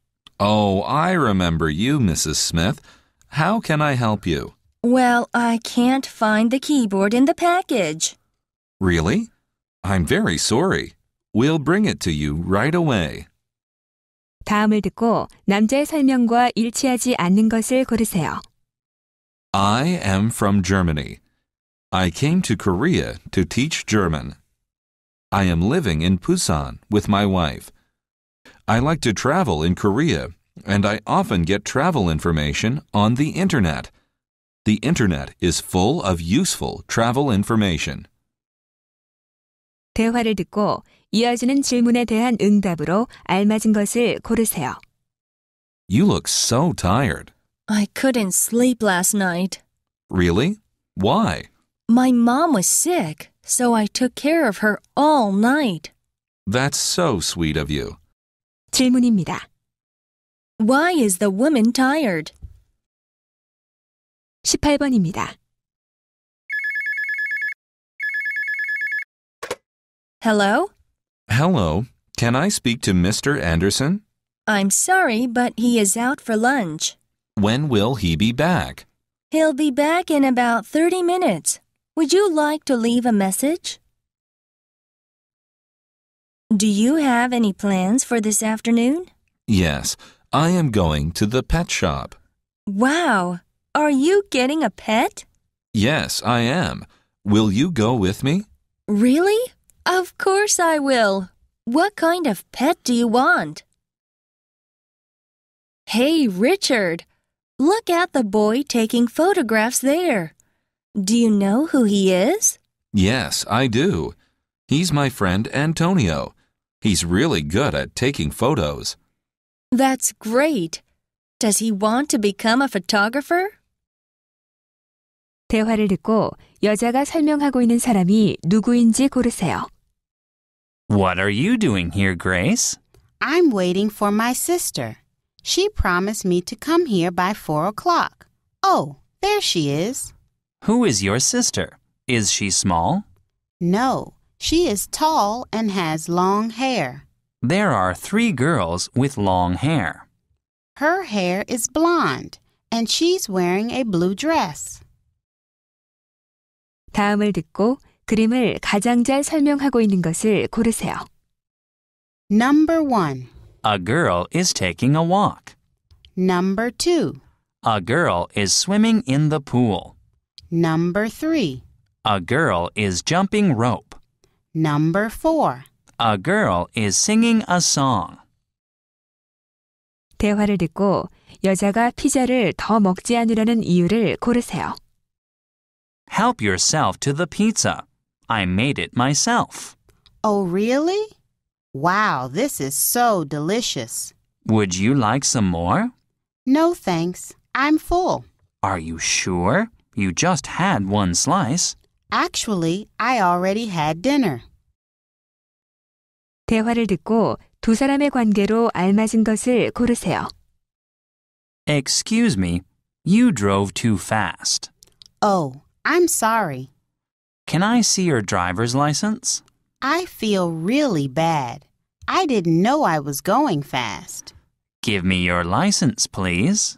Oh, I remember you, Mrs. Smith. How can I help you? Well, I can't find the keyboard in the package. Really? I'm very sorry. We'll bring it to you right away. 다음을 듣고 남자의 설명과 일치하지 않는 것을 고르세요. I am from Germany. I came to Korea to teach German. I am living in Busan with my wife. I like to travel in Korea, and I often get travel information on the internet. The internet is full of useful travel information. 대화를 듣고 이어지는 질문에 대한 응답으로 알맞은 것을 고르세요. You look so tired. I couldn't sleep last night. Really? Why? My mom was sick, so I took care of her all night. That's so sweet of you. 질문입니다. Why is the woman tired? 18번입니다. Hello? Hello. Can I speak to Mr. Anderson? I'm sorry, but he is out for lunch. When will he be back? He'll be back in about 30 minutes. Would you like to leave a message? Do you have any plans for this afternoon? Yes, I am going to the pet shop. Wow, are you getting a pet? Yes, I am. Will you go with me? Really? Of course I will. What kind of pet do you want? Hey, Richard, look at the boy taking photographs there. Do you know who he is? Yes, I do. He's my friend Antonio. He's really good at taking photos. That's great. Does he want to become a photographer? 대화를 듣고 여자가 설명하고 있는 사람이 누구인지 고르세요. What are you doing here, Grace? I'm waiting for my sister. She promised me to come here by four o'clock. Oh, there she is. Who is your sister? Is she small? No, she is tall and has long hair. There are three girls with long hair. Her hair is blonde and she's wearing a blue dress. 다음을 듣고 그림을 가장 잘 설명하고 있는 것을 고르세요. Number 1. A girl is taking a walk. Number 2. A girl is swimming in the pool. Number 3. A girl is jumping rope. Number four. A girl is singing a song. 대화를 듣고 여자가 피자를 더 먹지 않으려는 이유를 고르세요. Help yourself to the pizza. I made it myself. Oh, really? Wow, this is so delicious. Would you like some more? No, thanks. I'm full. Are you sure? You just had one slice. Actually, I already had dinner. 대화를 듣고 두 사람의 관계로 알맞은 것을 고르세요. Excuse me, you drove too fast. Oh, I'm sorry. Can I see your driver's license? I feel really bad. I didn't know I was going fast. Give me your license, please.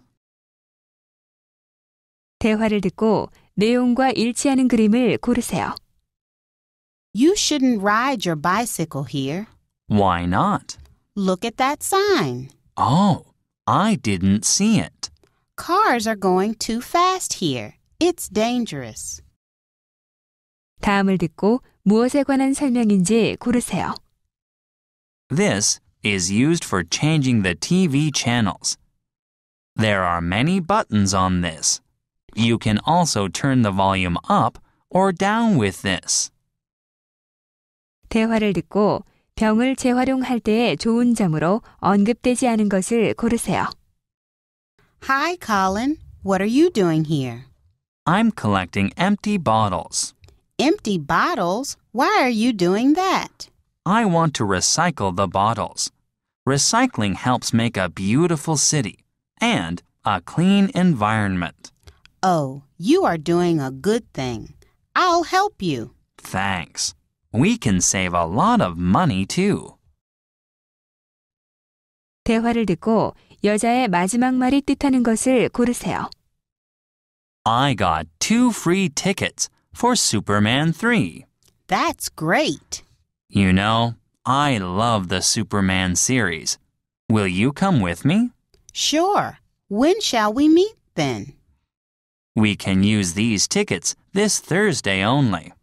대화를 듣고 내용과 일치하는 그림을 고르세요. You shouldn't ride your bicycle here. Why not? Look at that sign. Oh, I didn't see it. Cars are going too fast here. It's dangerous. 다음을 듣고 무엇에 관한 설명인지 고르세요. This is used for changing the TV channels. There are many buttons on this. You can also turn the volume up or down with this. 대화를 듣고 병을 재활용할 때의 좋은 점으로 언급되지 않은 것을 고르세요. Hi, Colin. What are you doing here? I'm collecting empty bottles. Empty bottles? Why are you doing that? I want to recycle the bottles. Recycling helps make a beautiful city and a clean environment. Oh, you are doing a good thing. I'll help you. Thanks. We can save a lot of money too. 대화를 듣고 여자의 마지막 말이 뜻하는 것을 고르세요. I got two free tickets for Superman 3. That's great. You know, I love the Superman series. Will you come with me? Sure. When shall we meet then? We can use these tickets this Thursday only.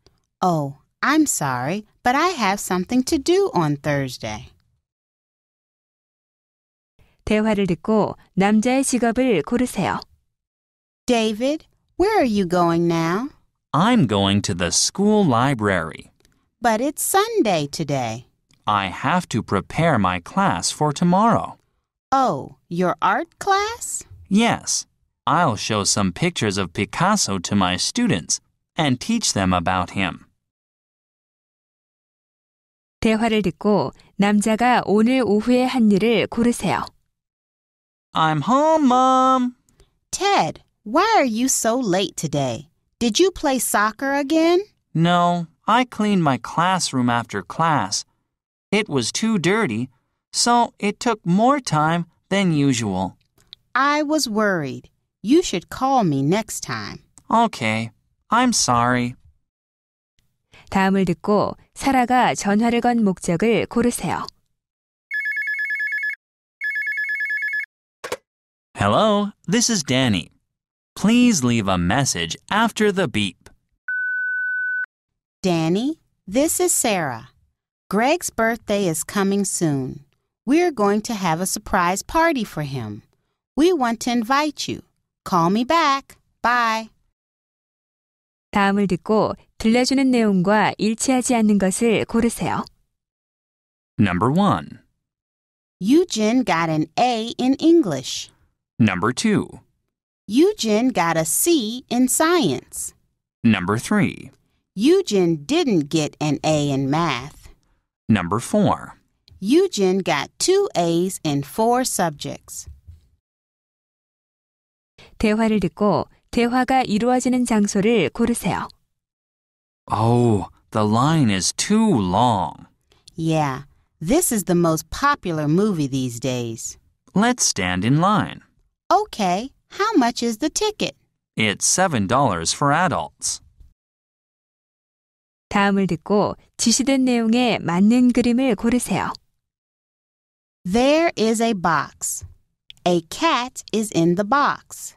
Oh, I'm sorry, but I have something to do on Thursday. 대화를 듣고 남자의 직업을 고르세요. David, where are you going now? I'm going to the school library. But it's Sunday today. I have to prepare my class for tomorrow. Oh, your art class? Yes, I'll show some pictures of Picasso to my students and teach them about him. 대화를 듣고 남자가 오늘 오후에 한 일을 고르세요. I'm home, Mom. Ted, why are you so late today? Did you play soccer again? No, I cleaned my classroom after class. It was too dirty, so it took more time than usual. I was worried. You should call me next time. Okay. I'm sorry. 다음을 듣고 사라가 전화를 건 목적을 고르세요. Hello, this is Danny. Please leave a message after the beep. Danny, this is Sarah. Greg's birthday is coming soon. We're going to have a surprise party for him. We want to invite you. Call me back. Bye. 다음을 듣고 들려주는 내용과 일치하지 않는 것을 고르세요. Number 1. Eugene got an A in English. Number 2. Eugene got a C in science. Number 3. Eugene didn't get an A in math. Number 4. Eugene got two A's in four subjects. 대화를 듣고 대화가 이루어지는 장소를 고르세요. Oh, the line is too long. Yeah, this is the most popular movie these days. Let's stand in line. Okay, how much is the ticket? It's $7 for adults. 다음을 듣고 지시된 내용에 맞는 그림을 고르세요. There is a box. A cat is in the box.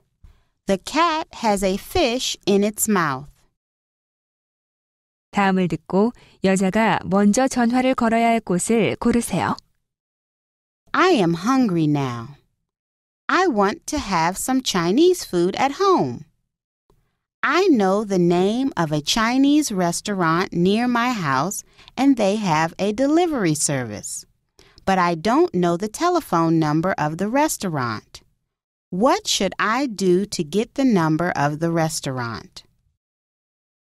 The cat has a fish in its mouth. 다음을 듣고 여자가 먼저 전화를 걸어야 할 곳을 고르세요. I am hungry now. I want to have some Chinese food at home. I know the name of a Chinese restaurant near my house and they have a delivery service. But I don't know the telephone number of the restaurant. What should I do to get the number of the restaurant?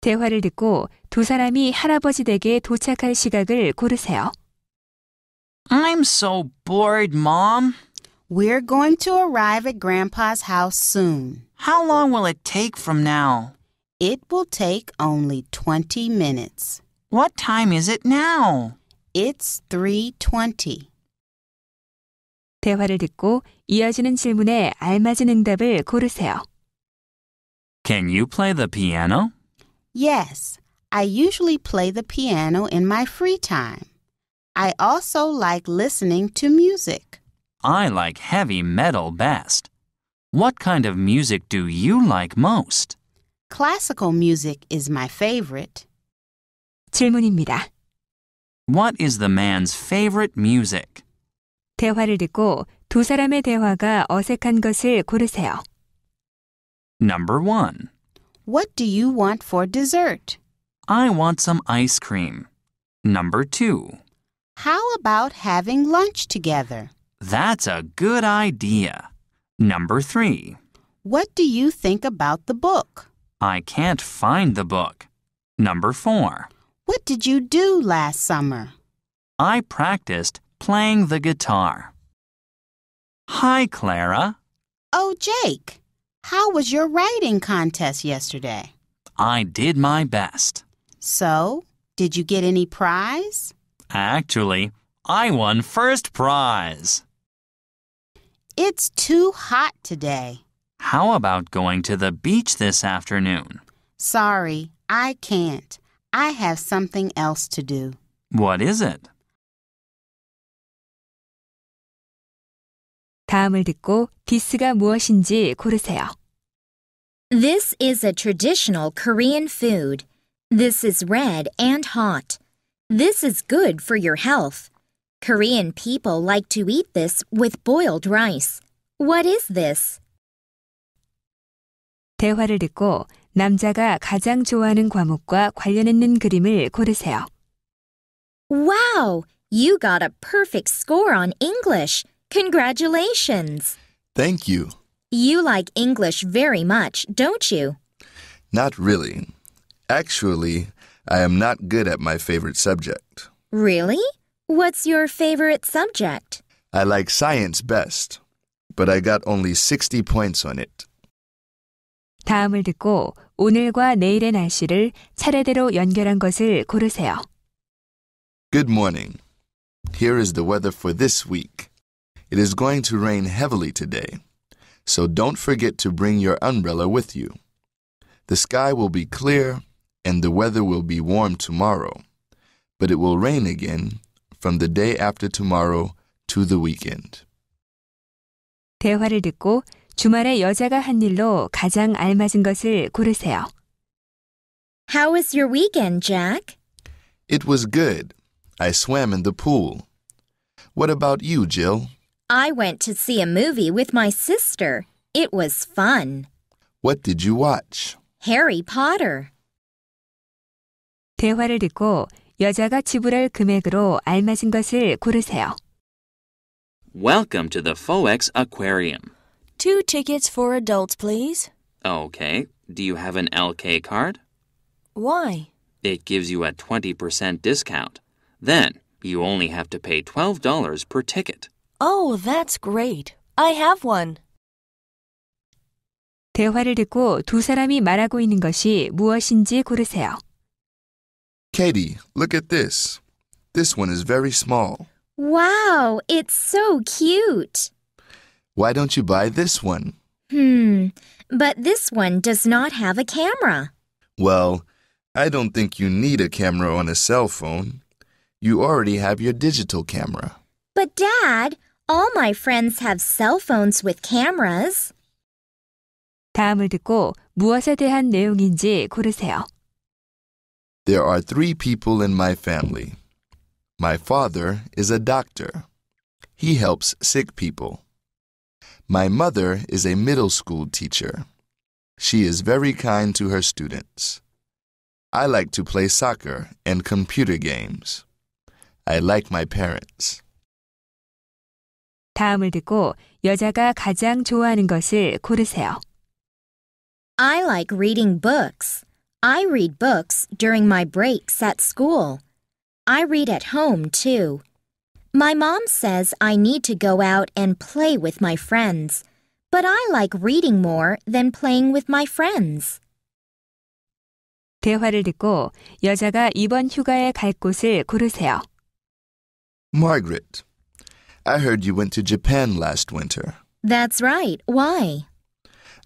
대화를 듣고 두 사람이 할아버지 댁에 도착할 시각을 고르세요. I'm so bored, Mom. We're going to arrive at Grandpa's house soon. How long will it take from now? It will take only 20 minutes. What time is it now? It's 3:20. 대화를 듣고 이어지는 질문에 알맞은 응답을 고르세요. Can you play the piano? Yes, I usually play the piano in my free time. I also like listening to music. I like heavy metal best. What kind of music do you like most? Classical music is my favorite. 질문입니다. What is the man's favorite music? 대화를 듣고 두 사람의 대화가 어색한 것을 고르세요. Number 1. What do you want for dessert? I want some ice cream. Number 2. How about having lunch together? That's a good idea. Number 3. What do you think about the book? I can't find the book. Number 4. What did you do last summer? I practiced Playing the guitar. Hi, Clara. Oh, Jake. How was your writing contest yesterday? I did my best. So, did you get any prize? Actually, I won first prize. It's too hot today. How about going to the beach this afternoon? Sorry, I can't. I have something else to do. What is it? 다음을 듣고 디스가 무엇인지 고르세요. This is a traditional Korean food. This is red and hot. This is good for your health. Korean people like to eat this with boiled rice. What is this? 대화를 듣고 남자가 가장 좋아하는 과목과 관련 있는 그림을 고르세요. Wow! You got a perfect score on English. Congratulations! Thank you. You like English very much, don't you? Not really. Actually, I am not good at my favorite subject. Really? What's your favorite subject? I like science best, but I got only 60 points on it. 다음을 듣고 오늘과 내일의 날씨를 차례대로 연결한 것을 고르세요. Good morning. Here is the weather for this week. It is going to rain heavily today, so don't forget to bring your umbrella with you. The sky will be clear and the weather will be warm tomorrow, but it will rain again from the day after tomorrow to the weekend. 대화를 듣고 주말에 여자가 한 일로 가장 알맞은 것을 고르세요. How was your weekend, Jack? It was good. I swam in the pool. What about you, Jill? I went to see a movie with my sister. It was fun. What did you watch? Harry Potter. 대화를 듣고 여자가 지불할 금액으로 알맞은 것을 고르세요. Welcome to the FOEX Aquarium. Two tickets for adults, please. Okay. Do you have an LK card? Why? It gives you a 20% discount. Then, you only have to pay $12 per ticket. Oh, that's great. I have one. 대화를 듣고 두 사람이 말하고 있는 것이 무엇인지 고르세요. Katie, look at this. This one is very small. Wow, it's so cute. Why don't you buy this one? Hmm, but this one does not have a camera. Well, I don't think you need a camera on a cell phone. You already have your digital camera. But, Dad, all my friends have cell phones with cameras. 다음을 듣고 무엇에 대한 내용인지 고르세요. There are three people in my family. My father is a doctor. He helps sick people. My mother is a middle school teacher. She is very kind to her students. I like to play soccer and computer games. I like my parents. 다음을 듣고 여자가 가장 좋아하는 것을 고르세요. I like reading books. I read books during my breaks at school. I read at home too. My mom says I need to go out and play with my friends, but I like reading more than playing with my friends. 대화를 듣고 여자가 이번 휴가에 갈 곳을 고르세요. Margaret, I heard you went to Japan last winter. That's right. Why?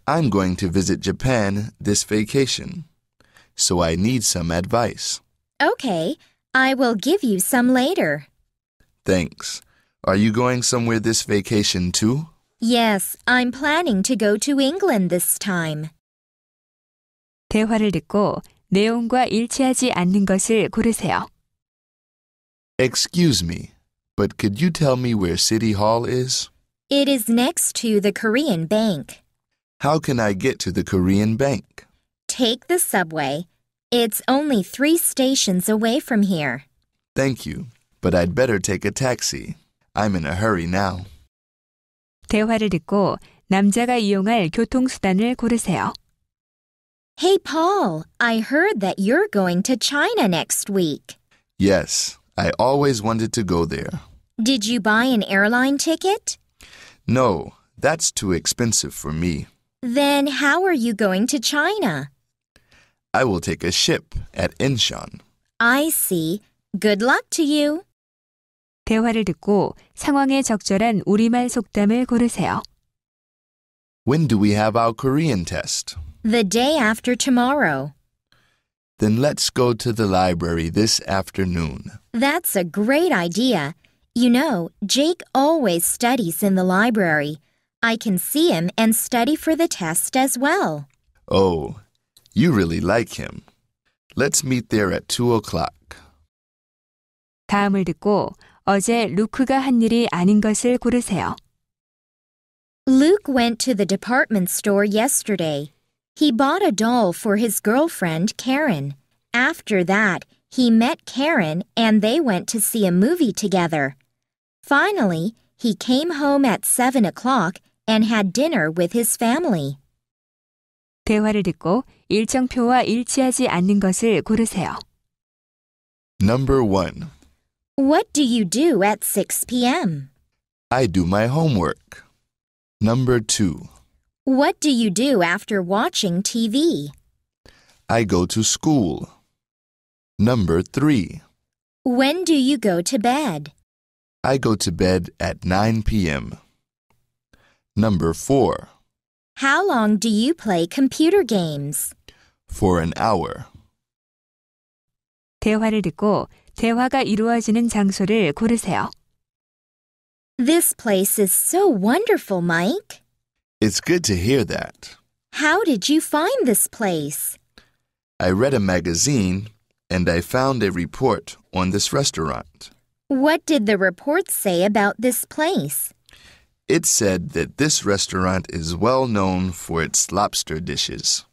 I'm going to visit Japan this vacation, so I need some advice. Okay, I will give you some later. Thanks. Are you going somewhere this vacation too? Yes, I'm planning to go to England this time. 대화를 듣고 내용과 일치하지 않는 것을 고르세요. Excuse me. But could you tell me where City Hall is? It is next to the Korean Bank. How can I get to the Korean Bank? Take the subway. It's only three stations away from here. Thank you, but I'd better take a taxi. I'm in a hurry now. 대화를 듣고 남자가 이용할 교통수단을 고르세요. Hey, Paul, I heard that you're going to China next week. Yes, I always wanted to go there. Did you buy an airline ticket? No, that's too expensive for me. Then how are you going to China? I will take a ship at Incheon. I see. Good luck to you. 대화를 듣고 상황에 적절한 우리말 속담을 고르세요. When do we have our Korean test? The day after tomorrow. Then let's go to the library this afternoon. That's a great idea. You know, Jake always studies in the library. I can see him and study for the test as well. Oh, you really like him. Let's meet there at 2 o'clock. 다음을 듣고 어제 루크가 한 일이 아닌 것을 고르세요. Luke went to the department store yesterday. He bought a doll for his girlfriend, Karen. After that, he met Karen and they went to see a movie together. Finally, he came home at 7 o'clock and had dinner with his family. 대화를 듣고 일정표와 일치하지 않는 것을 고르세요. Number 1. What do you do at 6 p.m.? I do my homework. Number 2. What do you do after watching TV? I go to school. Number 3. When do you go to bed? I go to bed at 9 p.m. Number 4. How long do you play computer games? For an hour. 대화를 듣고 대화가 이루어지는 장소를 고르세요. This place is so wonderful, Mike. It's good to hear that. How did you find this place? I read a magazine and I found a report on this restaurant. What did the report say about this place? It said that this restaurant is well known for its lobster dishes.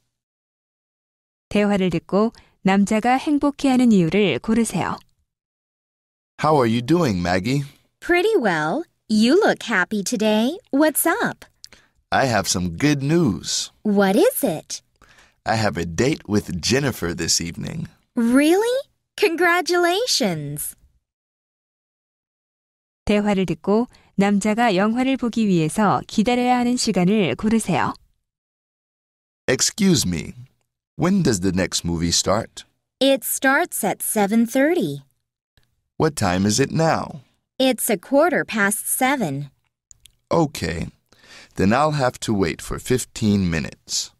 대화를 듣고 남자가 행복해하는 이유를 고르세요. How are you doing, Maggie? Pretty well. You look happy today. What's up? I have some good news. What is it? I have a date with Jennifer this evening. Really? Congratulations. 대화를 듣고 남자가 영화를 보기 위해서 기다려야 하는 시간을 고르세요. Excuse me. When does the next movie start? It starts at 7:30. What time is it now? It's a quarter past 7. Okay. Then I'll have to wait for 15 minutes.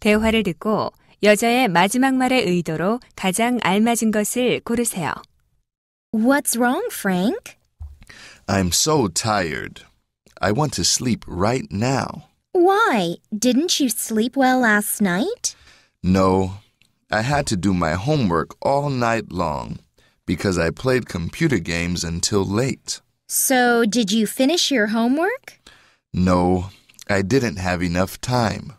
대화를 듣고 여자의 마지막 말의 의도로 가장 알맞은 것을 고르세요. What's wrong, Frank? I'm so tired. I want to sleep right now. Why? Didn't you sleep well last night? No. I had to do my homework all night long because I played computer games until late. So, did you finish your homework? No, I didn't have enough time.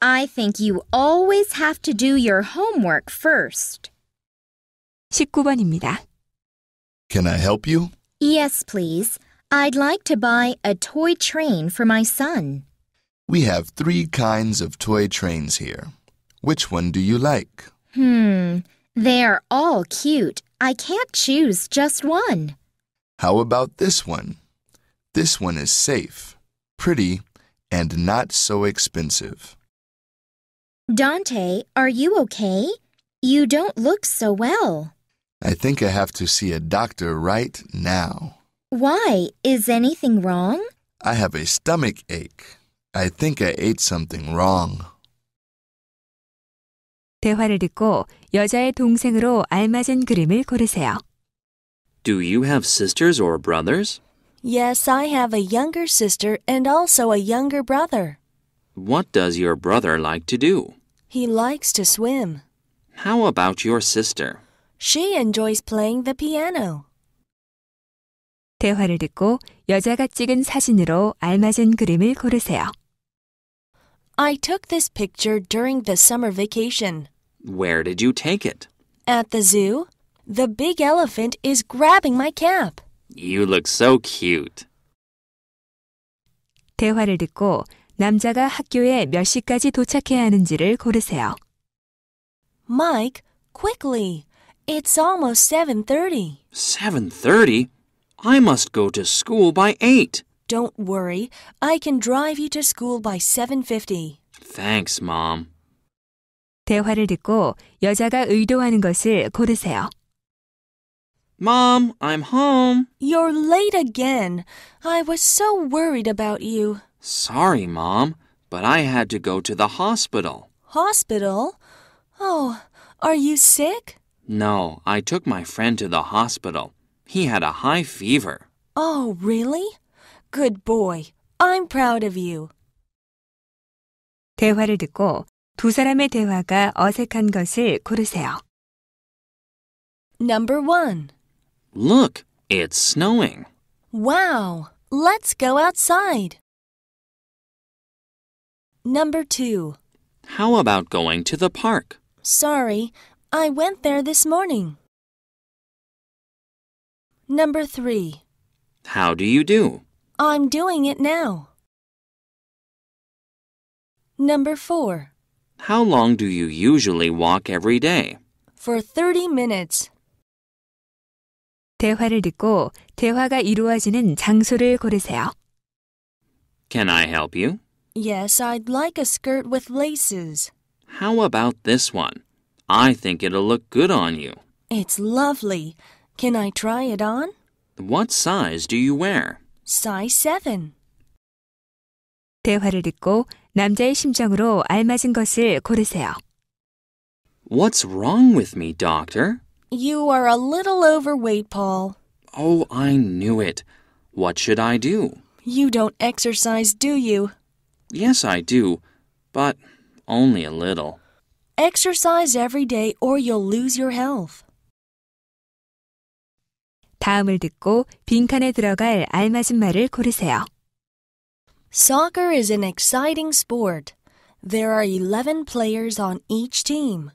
I think you always have to do your homework first. 19번입니다. Can I help you? Yes, please. I'd like to buy a toy train for my son. We have three kinds of toy trains here. Which one do you like? Hmm, they're all cute. I can't choose just one. How about this one? This one is safe, pretty, and not so expensive. Dante, are you okay? You don't look so well. I think I have to see a doctor right now. Why? Is anything wrong? I have a stomach ache. I think I ate something wrong. 대화를 듣고 여자의 동생으로 알맞은 그림을 고르세요. Do you have sisters or brothers? Yes, I have a younger sister and also a younger brother. What does your brother like to do? He likes to swim. How about your sister? She enjoys playing the piano. 대화를 듣고 여자가 찍은 사진으로 알맞은 그림을 고르세요. I took this picture during the summer vacation. Where did you take it? At the zoo. The big elephant is grabbing my cap. You look so cute. 대화를 듣고 남자가 학교에 몇 시까지 도착해야 하는지를 고르세요. Mike, quickly. It's almost 7.30. 7.30? I must go to school by 8. Don't worry. I can drive you to school by 7.50. Thanks, Mom. 대화를 듣고 여자가 의도하는 것을 고르세요. Mom, I'm home. You're late again. I was so worried about you. Sorry, Mom, but I had to go to the hospital. Hospital? Oh, are you sick? No, I took my friend to the hospital. He had a high fever. Oh, really? Good boy. I'm proud of you. 대화를 듣고 두 사람의 대화가 어색한 것을 고르세요. Number 1. Look, it's snowing. Wow, let's go outside. Number 2. How about going to the park? Sorry, I went there this morning. Number three. How do you do? I'm doing it now. Number four. How long do you usually walk every day? For 30 minutes. 대화를 듣고 대화가 이루어지는 장소를 고르세요. Can I help you? Yes, I'd like a skirt with laces. How about this one? I think it'll look good on you. It's lovely. Can I try it on? What size do you wear? Size 7. 대화를 듣고 남자의 심정으로 알맞은 것을 고르세요. What's wrong with me, doctor? You are a little overweight, Paul. Oh, I knew it. What should I do? You don't exercise, do you? Yes, I do, but only a little. Exercise every day or you'll lose your health. 다음을 듣고 빈칸에 들어갈 알맞은 말을 고르세요. Soccer is an exciting sport. There are 11 players on each team.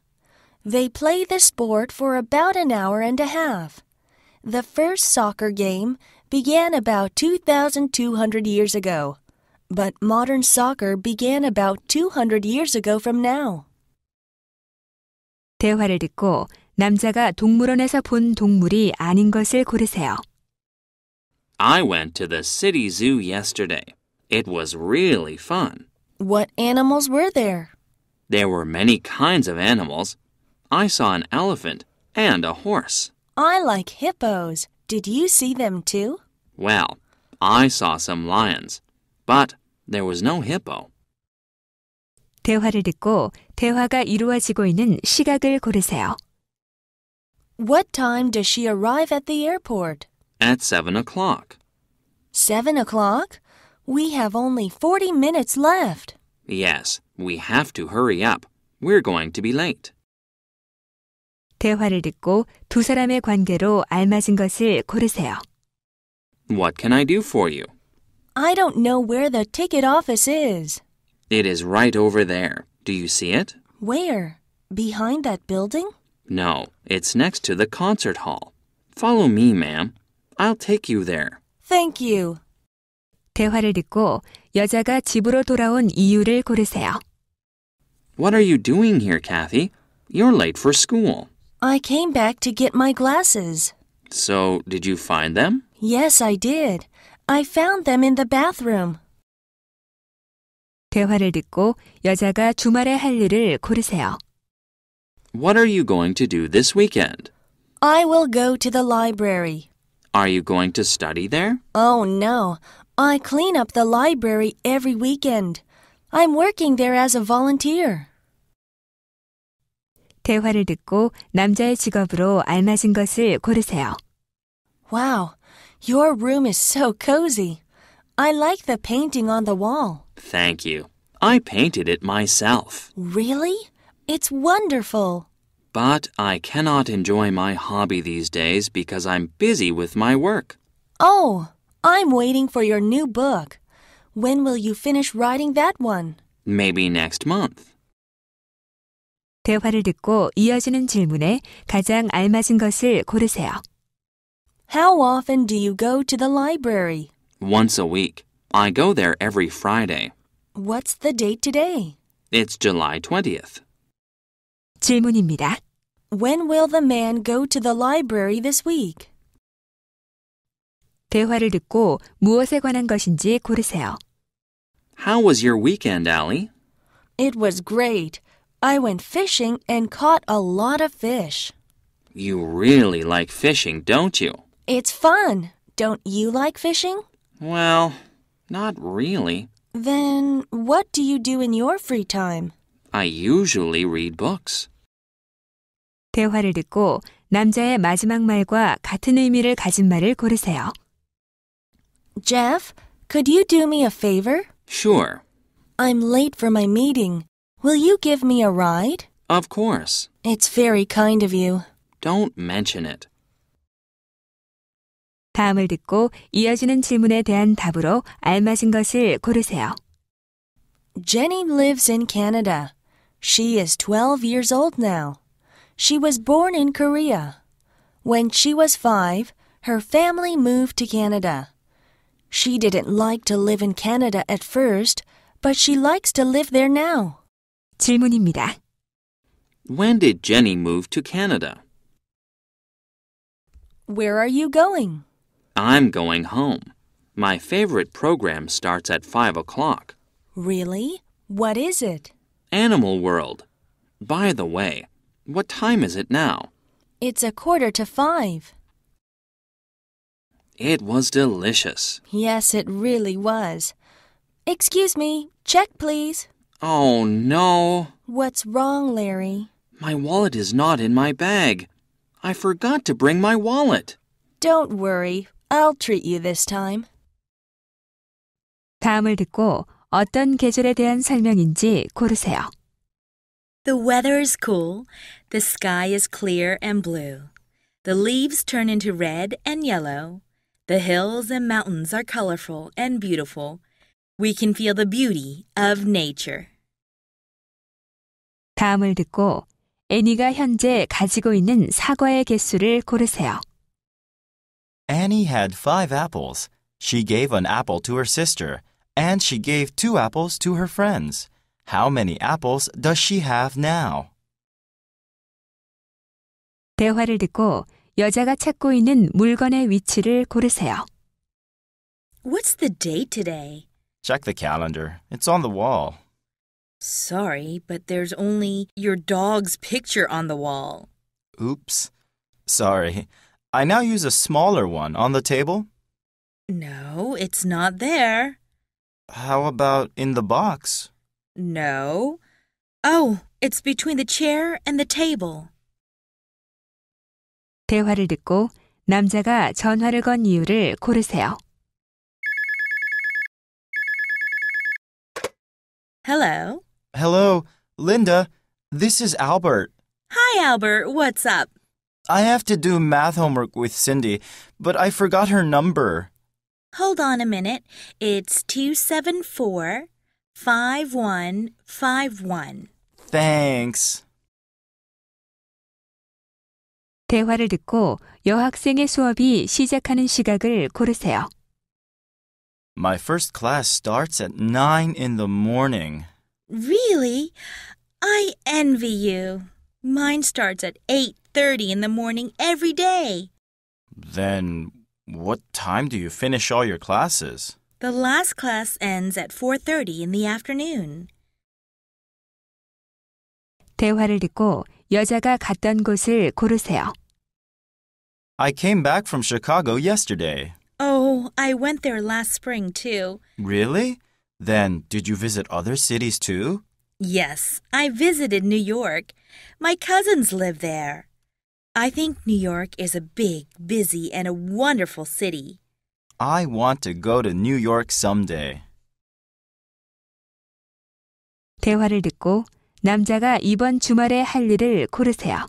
They play the sport for about an hour and a half. The first soccer game began about 2,200 years ago, but modern soccer began about 200 years ago from now. 대화를 듣고 남자가 동물원에서 본 동물이 아닌 것을 고르세요. I went to the city zoo yesterday. It was really fun. What animals were there? There were many kinds of animals. I saw an elephant and a horse. I like hippos. Did you see them too? Well, I saw some lions, but there was no hippo. 대화를 듣고 대화가 이루어지고 있는 시각을 고르세요. What time does she arrive at the airport? At 7 o'clock. 7 o'clock? We have only 40 minutes left. Yes, we have to hurry up. We're going to be late. 대화를 듣고 두 사람의 관계로 알맞은 것을 고르세요. What can I do for you? I don't know where the ticket office is. It is right over there. Do you see it? Where? Behind that building? No, it's next to the concert hall. Follow me, ma'am. I'll take you there. Thank you. 대화를 듣고 여자가 집으로 돌아온 이유를 고르세요. What are you doing here, Kathy? You're late for school. I came back to get my glasses. So, did you find them? Yes, I did. I found them in the bathroom. 대화를 듣고 여자가 주말에 할 일을 고르세요. What are you going to do this weekend? I will go to the library. Are you going to study there? Oh no. I clean up the library every weekend. I'm working there as a volunteer. 대화를 듣고 남자의 직업으로 알맞은 것을 고르세요. Wow, your room is so cozy. I like the painting on the wall. Thank you. I painted it myself. Really? It's wonderful. But I cannot enjoy my hobby these days because I'm busy with my work. Oh, I'm waiting for your new book. When will you finish writing that one? Maybe next month. 대화를 듣고 이어지는 질문에 가장 알맞은 것을 고르세요. How often do you go to the library? Once a week. I go there every Friday. What's the date today? It's July 20th. 질문입니다. When will the man go to the library this week? 대화를 듣고 무엇에 관한 것인지 고르세요. How was your weekend, Allie? It was great. I went fishing and caught a lot of fish. You really like fishing, don't you? It's fun. Don't you like fishing? Well, not really. Then what do you do in your free time? I usually read books. 대화를 듣고 남자의 마지막 말과 같은 의미를 가진 말을 고르세요. Jeff, could you do me a favor? Sure. I'm late for my meeting. Will you give me a ride? Of course. It's very kind of you. Don't mention it. 다음을 듣고 이어지는 질문에 대한 답으로 알맞은 것을 고르세요. Jenny lives in Canada. She is 12 years old now. She was born in Korea. When she was 5, her family moved to Canada. She didn't like to live in Canada at first, but she likes to live there now. 질문입니다. When did Jenny move to Canada? Where are you going? I'm going home. My favorite program starts at 5 o'clock. Really? What is it? Animal World. By the way, what time is it now? It's a quarter to five. It was delicious. Yes, it really was. Excuse me, check please. Oh, no. What's wrong, Larry? My wallet is not in my bag. I forgot to bring my wallet. Don't worry, I'll treat you this time. 다음을 듣고 어떤 계절에 대한 설명인지 고르세요. The weather is cool. The sky is clear and blue. The leaves turn into red and yellow. The hills and mountains are colorful and beautiful. We can feel the beauty of nature. 다음을 듣고 애니가 현재 가지고 있는 사과의 개수를 고르세요. Annie had five apples. She gave an apple to her sister, and she gave two apples to her friends. How many apples does she have now? 대화를 듣고 여자가 찾고 있는 물건의 위치를 고르세요. What's the date today? Check the calendar. It's on the wall. Sorry, but there's only your dog's picture on the wall. Oops. Sorry. I now use a smaller one on the table. No, it's not there. How about in the box? No. Oh, it's between the chair and the table. 대화를 듣고 남자가 전화를 건 이유를 고르세요. Hello. Hello, Linda. This is Albert. Hi, Albert. What's up? I have to do math homework with Cindy, but I forgot her number. Hold on a minute. It's 274 5151. Thanks. 대화를 듣고 여학생의 수업이 시작하는 시각을 고르세요. My first class starts at 9 in the morning. Really? I envy you. Mine starts at 8:30 in the morning every day. Then what time do you finish all your classes? The last class ends at 4:30 in the afternoon. 대화를 듣고 여자가 갔던 곳을 고르세요. I came back from Chicago yesterday. Oh, I went there last spring too. Really? Then did you visit other cities too? Yes, I visited New York. My cousins live there. I think New York is a big, busy, and a wonderful city. I want to go to New York someday. 대화를 듣고 남자가 이번 주말에 할 일을 고르세요.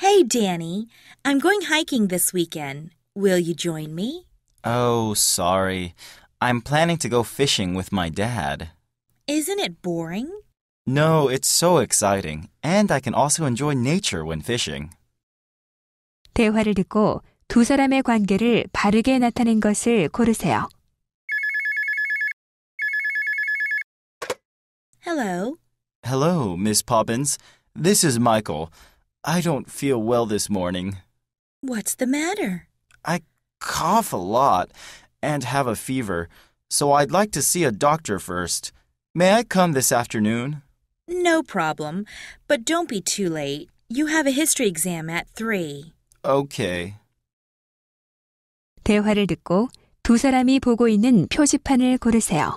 Hey, Danny. I'm going hiking this weekend. Will you join me? Oh, sorry. I'm planning to go fishing with my dad. Isn't it boring? No, it's so exciting. And I can also enjoy nature when fishing. 대화를 듣고 두 사람의 관계를 바르게 나타낸 것을 고르세요. Hello. Hello, Miss Poppins. This is Michael. I don't feel well this morning. What's the matter? I cough a lot and have a fever, so I'd like to see a doctor first. May I come this afternoon? No problem, but don't be too late. You have a history exam at 3. Okay. 대화를 듣고 두 사람이 보고 있는 표지판을 고르세요.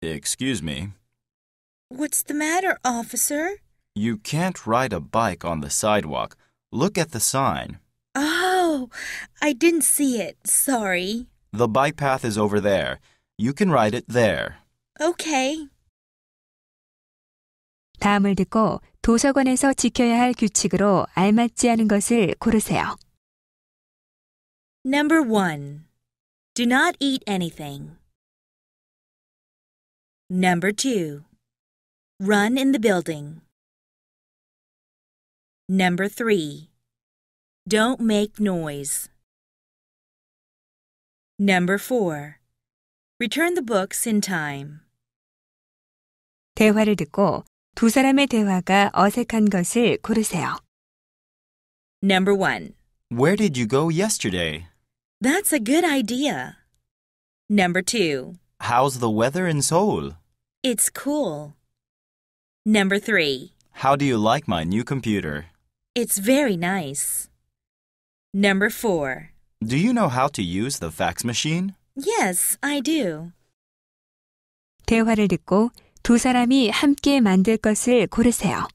Excuse me. What's the matter, officer? You can't ride a bike on the sidewalk. Look at the sign. Oh, I didn't see it. Sorry. The bike path is over there. You can ride it there. Okay. 다음을 듣고 도서관에서 지켜야 할 규칙으로 알맞지 않은 것을 고르세요. Number 1. Do not eat anything. Number 2. Run in the building. Number 3. Don't make noise. Number 4. Return the books in time. 대화를 듣고 두 사람의 대화가 어색한 것을 고르세요. Number one. Where did you go yesterday? That's a good idea. Number two. How's the weather in Seoul? It's cool. Number three. How do you like my new computer? It's very nice. Number four. Do you know how to use the fax machine? Yes, I do. 대화를 듣고 두 사람이 함께 만들 것을 고르세요.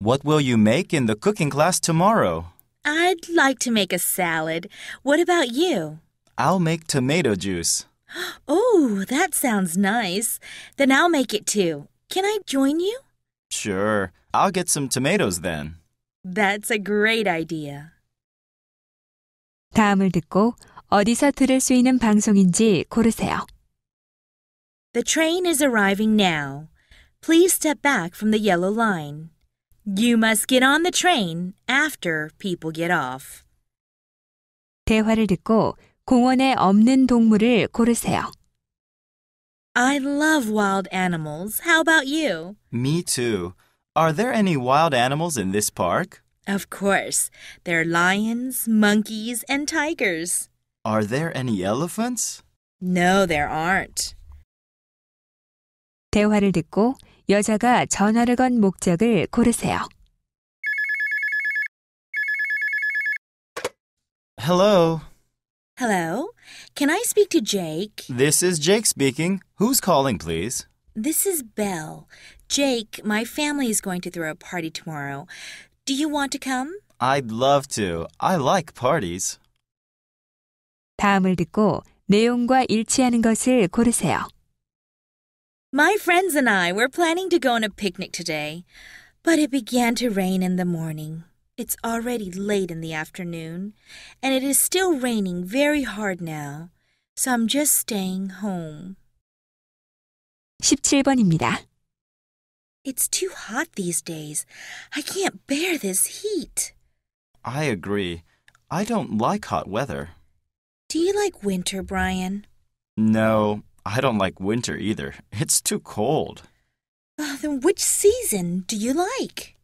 What will you make in the cooking class tomorrow? I'd like to make a salad. What about you? I'll make tomato juice. Oh, that sounds nice. Then I'll make it too. Can I join you? Sure. I'll get some tomatoes then. That's a great idea. 다음을 듣고 어디서 들을 수 있는 방송인지 고르세요. The train is arriving now. Please step back from the yellow line. You must get on the train after people get off. 대화를 듣고 공원에 없는 동물을 고르세요. I love wild animals. How about you? Me too. Are there any wild animals in this park? Of course. There are lions, monkeys, and tigers. Are there any elephants? No, there aren't. 대화를 듣고 여자가 전화를 건 목적을 고르세요. Hello. Hello. Can I speak to Jake? This is Jake speaking. Who's calling, please? This is Belle. Jake, my family is going to throw a party tomorrow. Do you want to come? I'd love to. I like parties. 다음을 듣고 내용과 일치하는 것을 고르세요. My friends and I were planning to go on a picnic today, but it began to rain in the morning. It's already late in the afternoon, and it is still raining very hard now, so I'm just staying home. 17번입니다. It's too hot these days. I can't bear this heat. I agree. I don't like hot weather. Do you like winter, Brian? No, I don't like winter either. It's too cold. Uh, then which season do you like?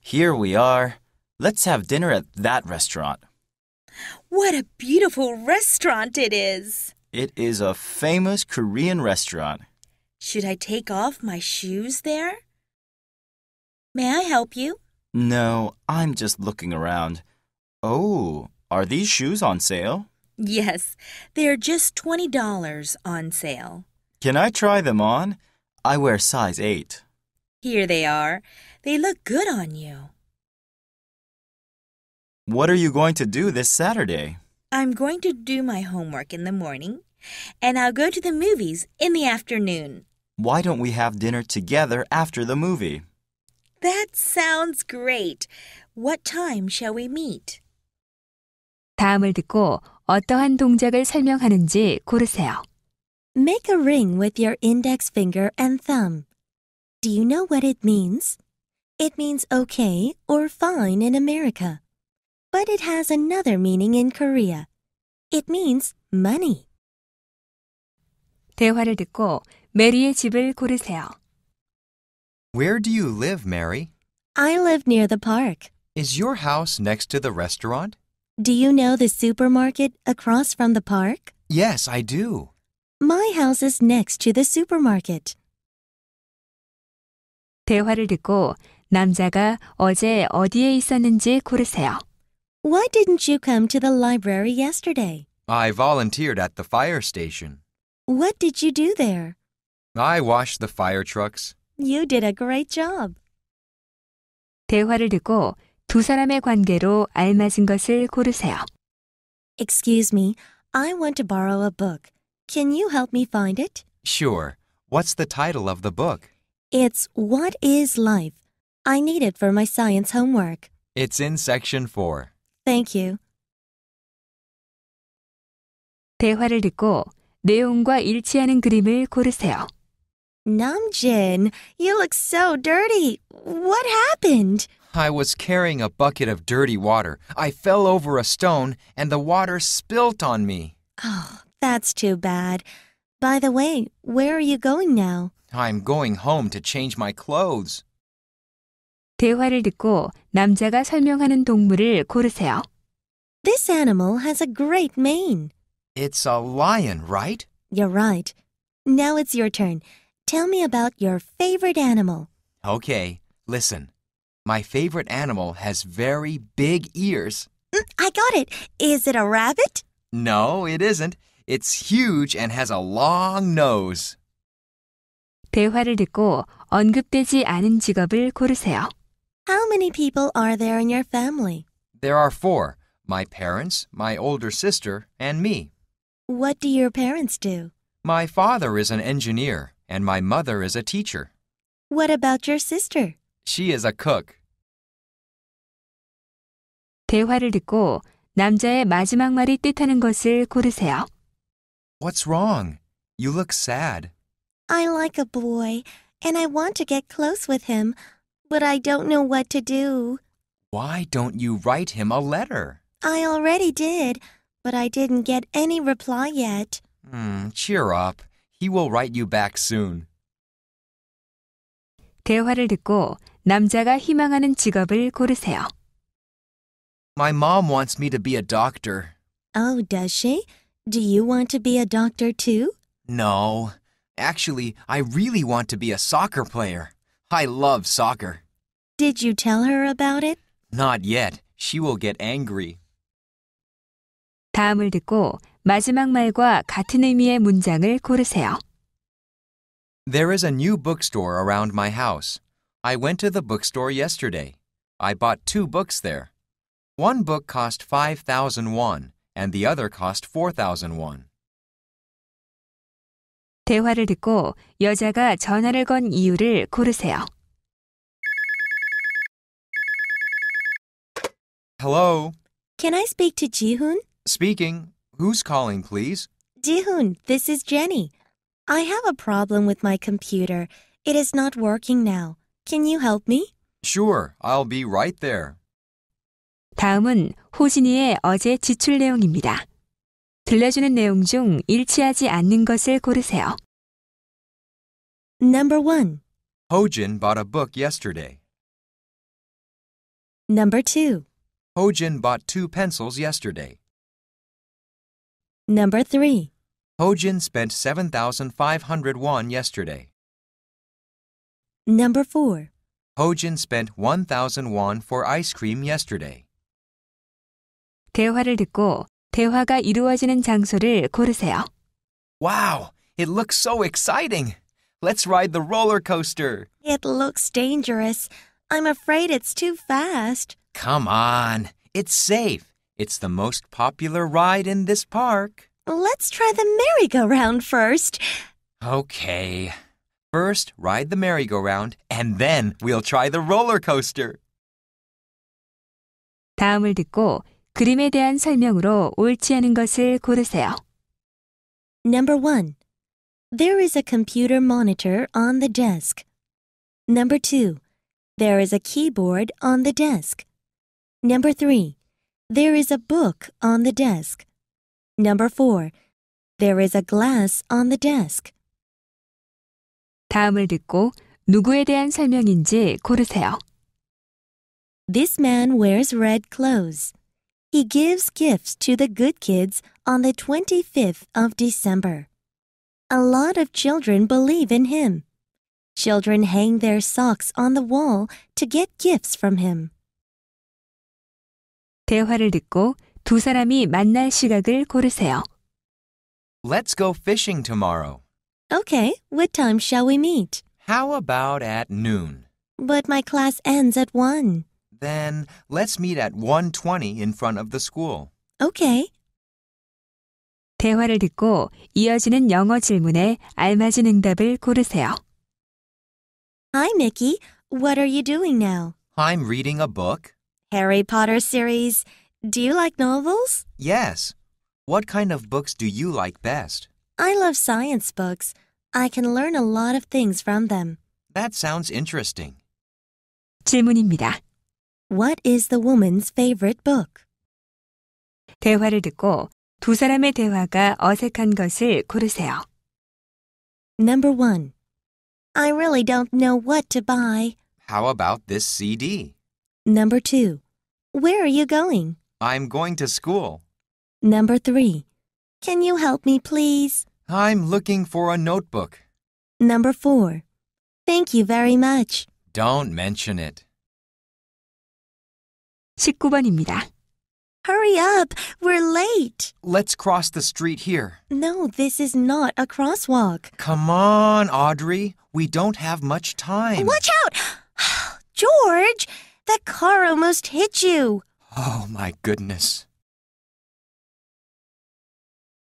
Here we are. Let's have dinner at that restaurant. What a beautiful restaurant it is! It is a famous Korean restaurant. Should I take off my shoes there? May I help you? No, I'm just looking around. Oh, are these shoes on sale? Yes, they're just $20 on sale. Can I try them on? I wear size 8. Here they are. They look good on you. What are you going to do this Saturday? I'm going to do my homework in the morning, and I'll go to the movies in the afternoon. Why don't we have dinner together after the movie? That sounds great. What time shall we meet? 다음을 듣고 어떠한 동작을 설명하는지 고르세요. Make a ring with your index finger and thumb. Do you know what it means? It means okay or fine in America. But it has another meaning in Korea. It means money. 대화를 듣고 메리의 집을 고르세요. Where do you live, Mary? I live near the park. Is your house next to the restaurant? Do you know the supermarket across from the park? Yes, I do. My house is next to the supermarket. 대화를 듣고 남자가 어제 어디에 있었는지 고르세요. Why didn't you come to the library yesterday? I volunteered at the fire station. What did you do there? I washed the fire trucks. You did a great job. 대화를 듣고 두 사람의 관계로 알맞은 것을 고르세요. Excuse me, I want to borrow a book. Can you help me find it? Sure. What's the title of the book? It's What is Life? I need it for my science homework. It's in section 4. Thank you. 대화를 듣고 내용과 일치하는 그림을 고르세요. Namjin, you look so dirty. What happened? I was carrying a bucket of dirty water. I fell over a stone and the water spilt on me. Oh, that's too bad. By the way, where are you going now? I'm going home to change my clothes. 대화를 듣고 남자가 설명하는 동물을 고르세요. This animal has a great mane. It's a lion, right? You're right. Now it's your turn. Tell me about your favorite animal. Okay, listen. My favorite animal has very big ears. Mm, I got it. Is it a rabbit? No, it isn't. It's huge and has a long nose. 대화를 듣고 언급되지 않은 직업을 고르세요. How many people are there in your family? There are four my parents, my older sister, and me. What do your parents do? My father is an engineer, and my mother is a teacher. What about your sister? She is a cook. 대화를 듣고 남자의 마지막 말이 뜻하는 것을 고르세요. What's wrong? You look sad. I like a boy, and I want to get close with him, but I don't know what to do. Why don't you write him a letter? I already did, but I didn't get any reply yet. Hmm, cheer up. He will write you back soon. 대화를 듣고 남자가 희망하는 직업을 고르세요. My mom wants me to be a doctor. Oh, does she? Do you want to be a doctor too? No. Actually, I really want to be a soccer player. I love soccer. Did you tell her about it? Not yet. She will get angry. 다음을 듣고 마지막 말과 같은 의미의 문장을 고르세요. There is a new bookstore around my house. I went to the bookstore yesterday. I bought two books there. One book cost 5,000 won and the other cost 4,000 won. 대화를 듣고 여자가 전화를 건 이유를 고르세요. Hello. Can I speak to Jihoon? Speaking. Who's calling, please? Jihoon, this is Jenny. I have a problem with my computer. It is not working now. Can you help me? Sure, I'll be right there. 다음은 호진이의 어제 지출 내용입니다. 들려주는 내용 중 일치하지 않는 것을 고르세요. Number 1. Hojin bought a book yesterday. Number 2. Hojin bought two pencils yesterday. Number 3. Hojin spent 7,500 won yesterday. Number 4. Hojin spent 1,000 won for ice cream yesterday. 대화를 듣고 대화가 이루어지는 장소를 고르세요. Wow, it looks so exciting. Let's ride the roller coaster. It looks dangerous. I'm afraid it's too fast. Come on, it's safe. It's the most popular ride in this park. Let's try the merry-go-round first. Okay. First, ride the merry-go-round, and then we'll try the roller coaster. 다음을 듣고 그림에 대한 설명으로 옳지 않은 것을 고르세요. Number 1. There is a computer monitor on the desk. Number 2. There is a keyboard on the desk. Number 3. There is a book on the desk. Number 4. There is a glass on the desk. 다음을 듣고 누구에 대한 설명인지 고르세요. This man wears red clothes. He gives gifts to the good kids on the 25th of December. A lot of children believe in him. Children hang their socks on the wall to get gifts from him. 대화를 듣고 두 사람이 만날 시각을 고르세요. Let's go fishing tomorrow. Okay, what time shall we meet? How about at noon? But my class ends at 1. Then let's meet at 1:20 in front of the school. Okay. 대화를 듣고 이어지는 영어 질문에 알맞은 응답을 고르세요. Hi Mickey, what are you doing now? I'm reading a book. Harry Potter series. Do you like novels? Yes. What kind of books do you like best? I love science books. I can learn a lot of things from them. That sounds interesting. 질문입니다. What is the woman's favorite book? 대화를 듣고 두 사람의 대화가 어색한 것을 고르세요. Number 1. I really don't know what to buy. How about this CD? Number 2. Where are you going? I'm going to school. Number 3. Can you help me, please? I'm looking for a notebook. Number four. Thank you very much. Don't mention it. 19번입니다. Hurry up! We're late! Let's cross the street here. No, this is not a crosswalk. Come on, Audrey. We don't have much time. Watch out! George! That car almost hit you. Oh, my goodness.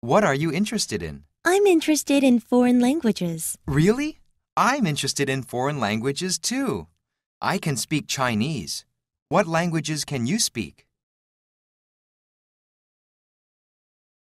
What are you interested in? I'm interested in foreign languages. Really? I'm interested in foreign languages too. I can speak Chinese. What languages can you speak?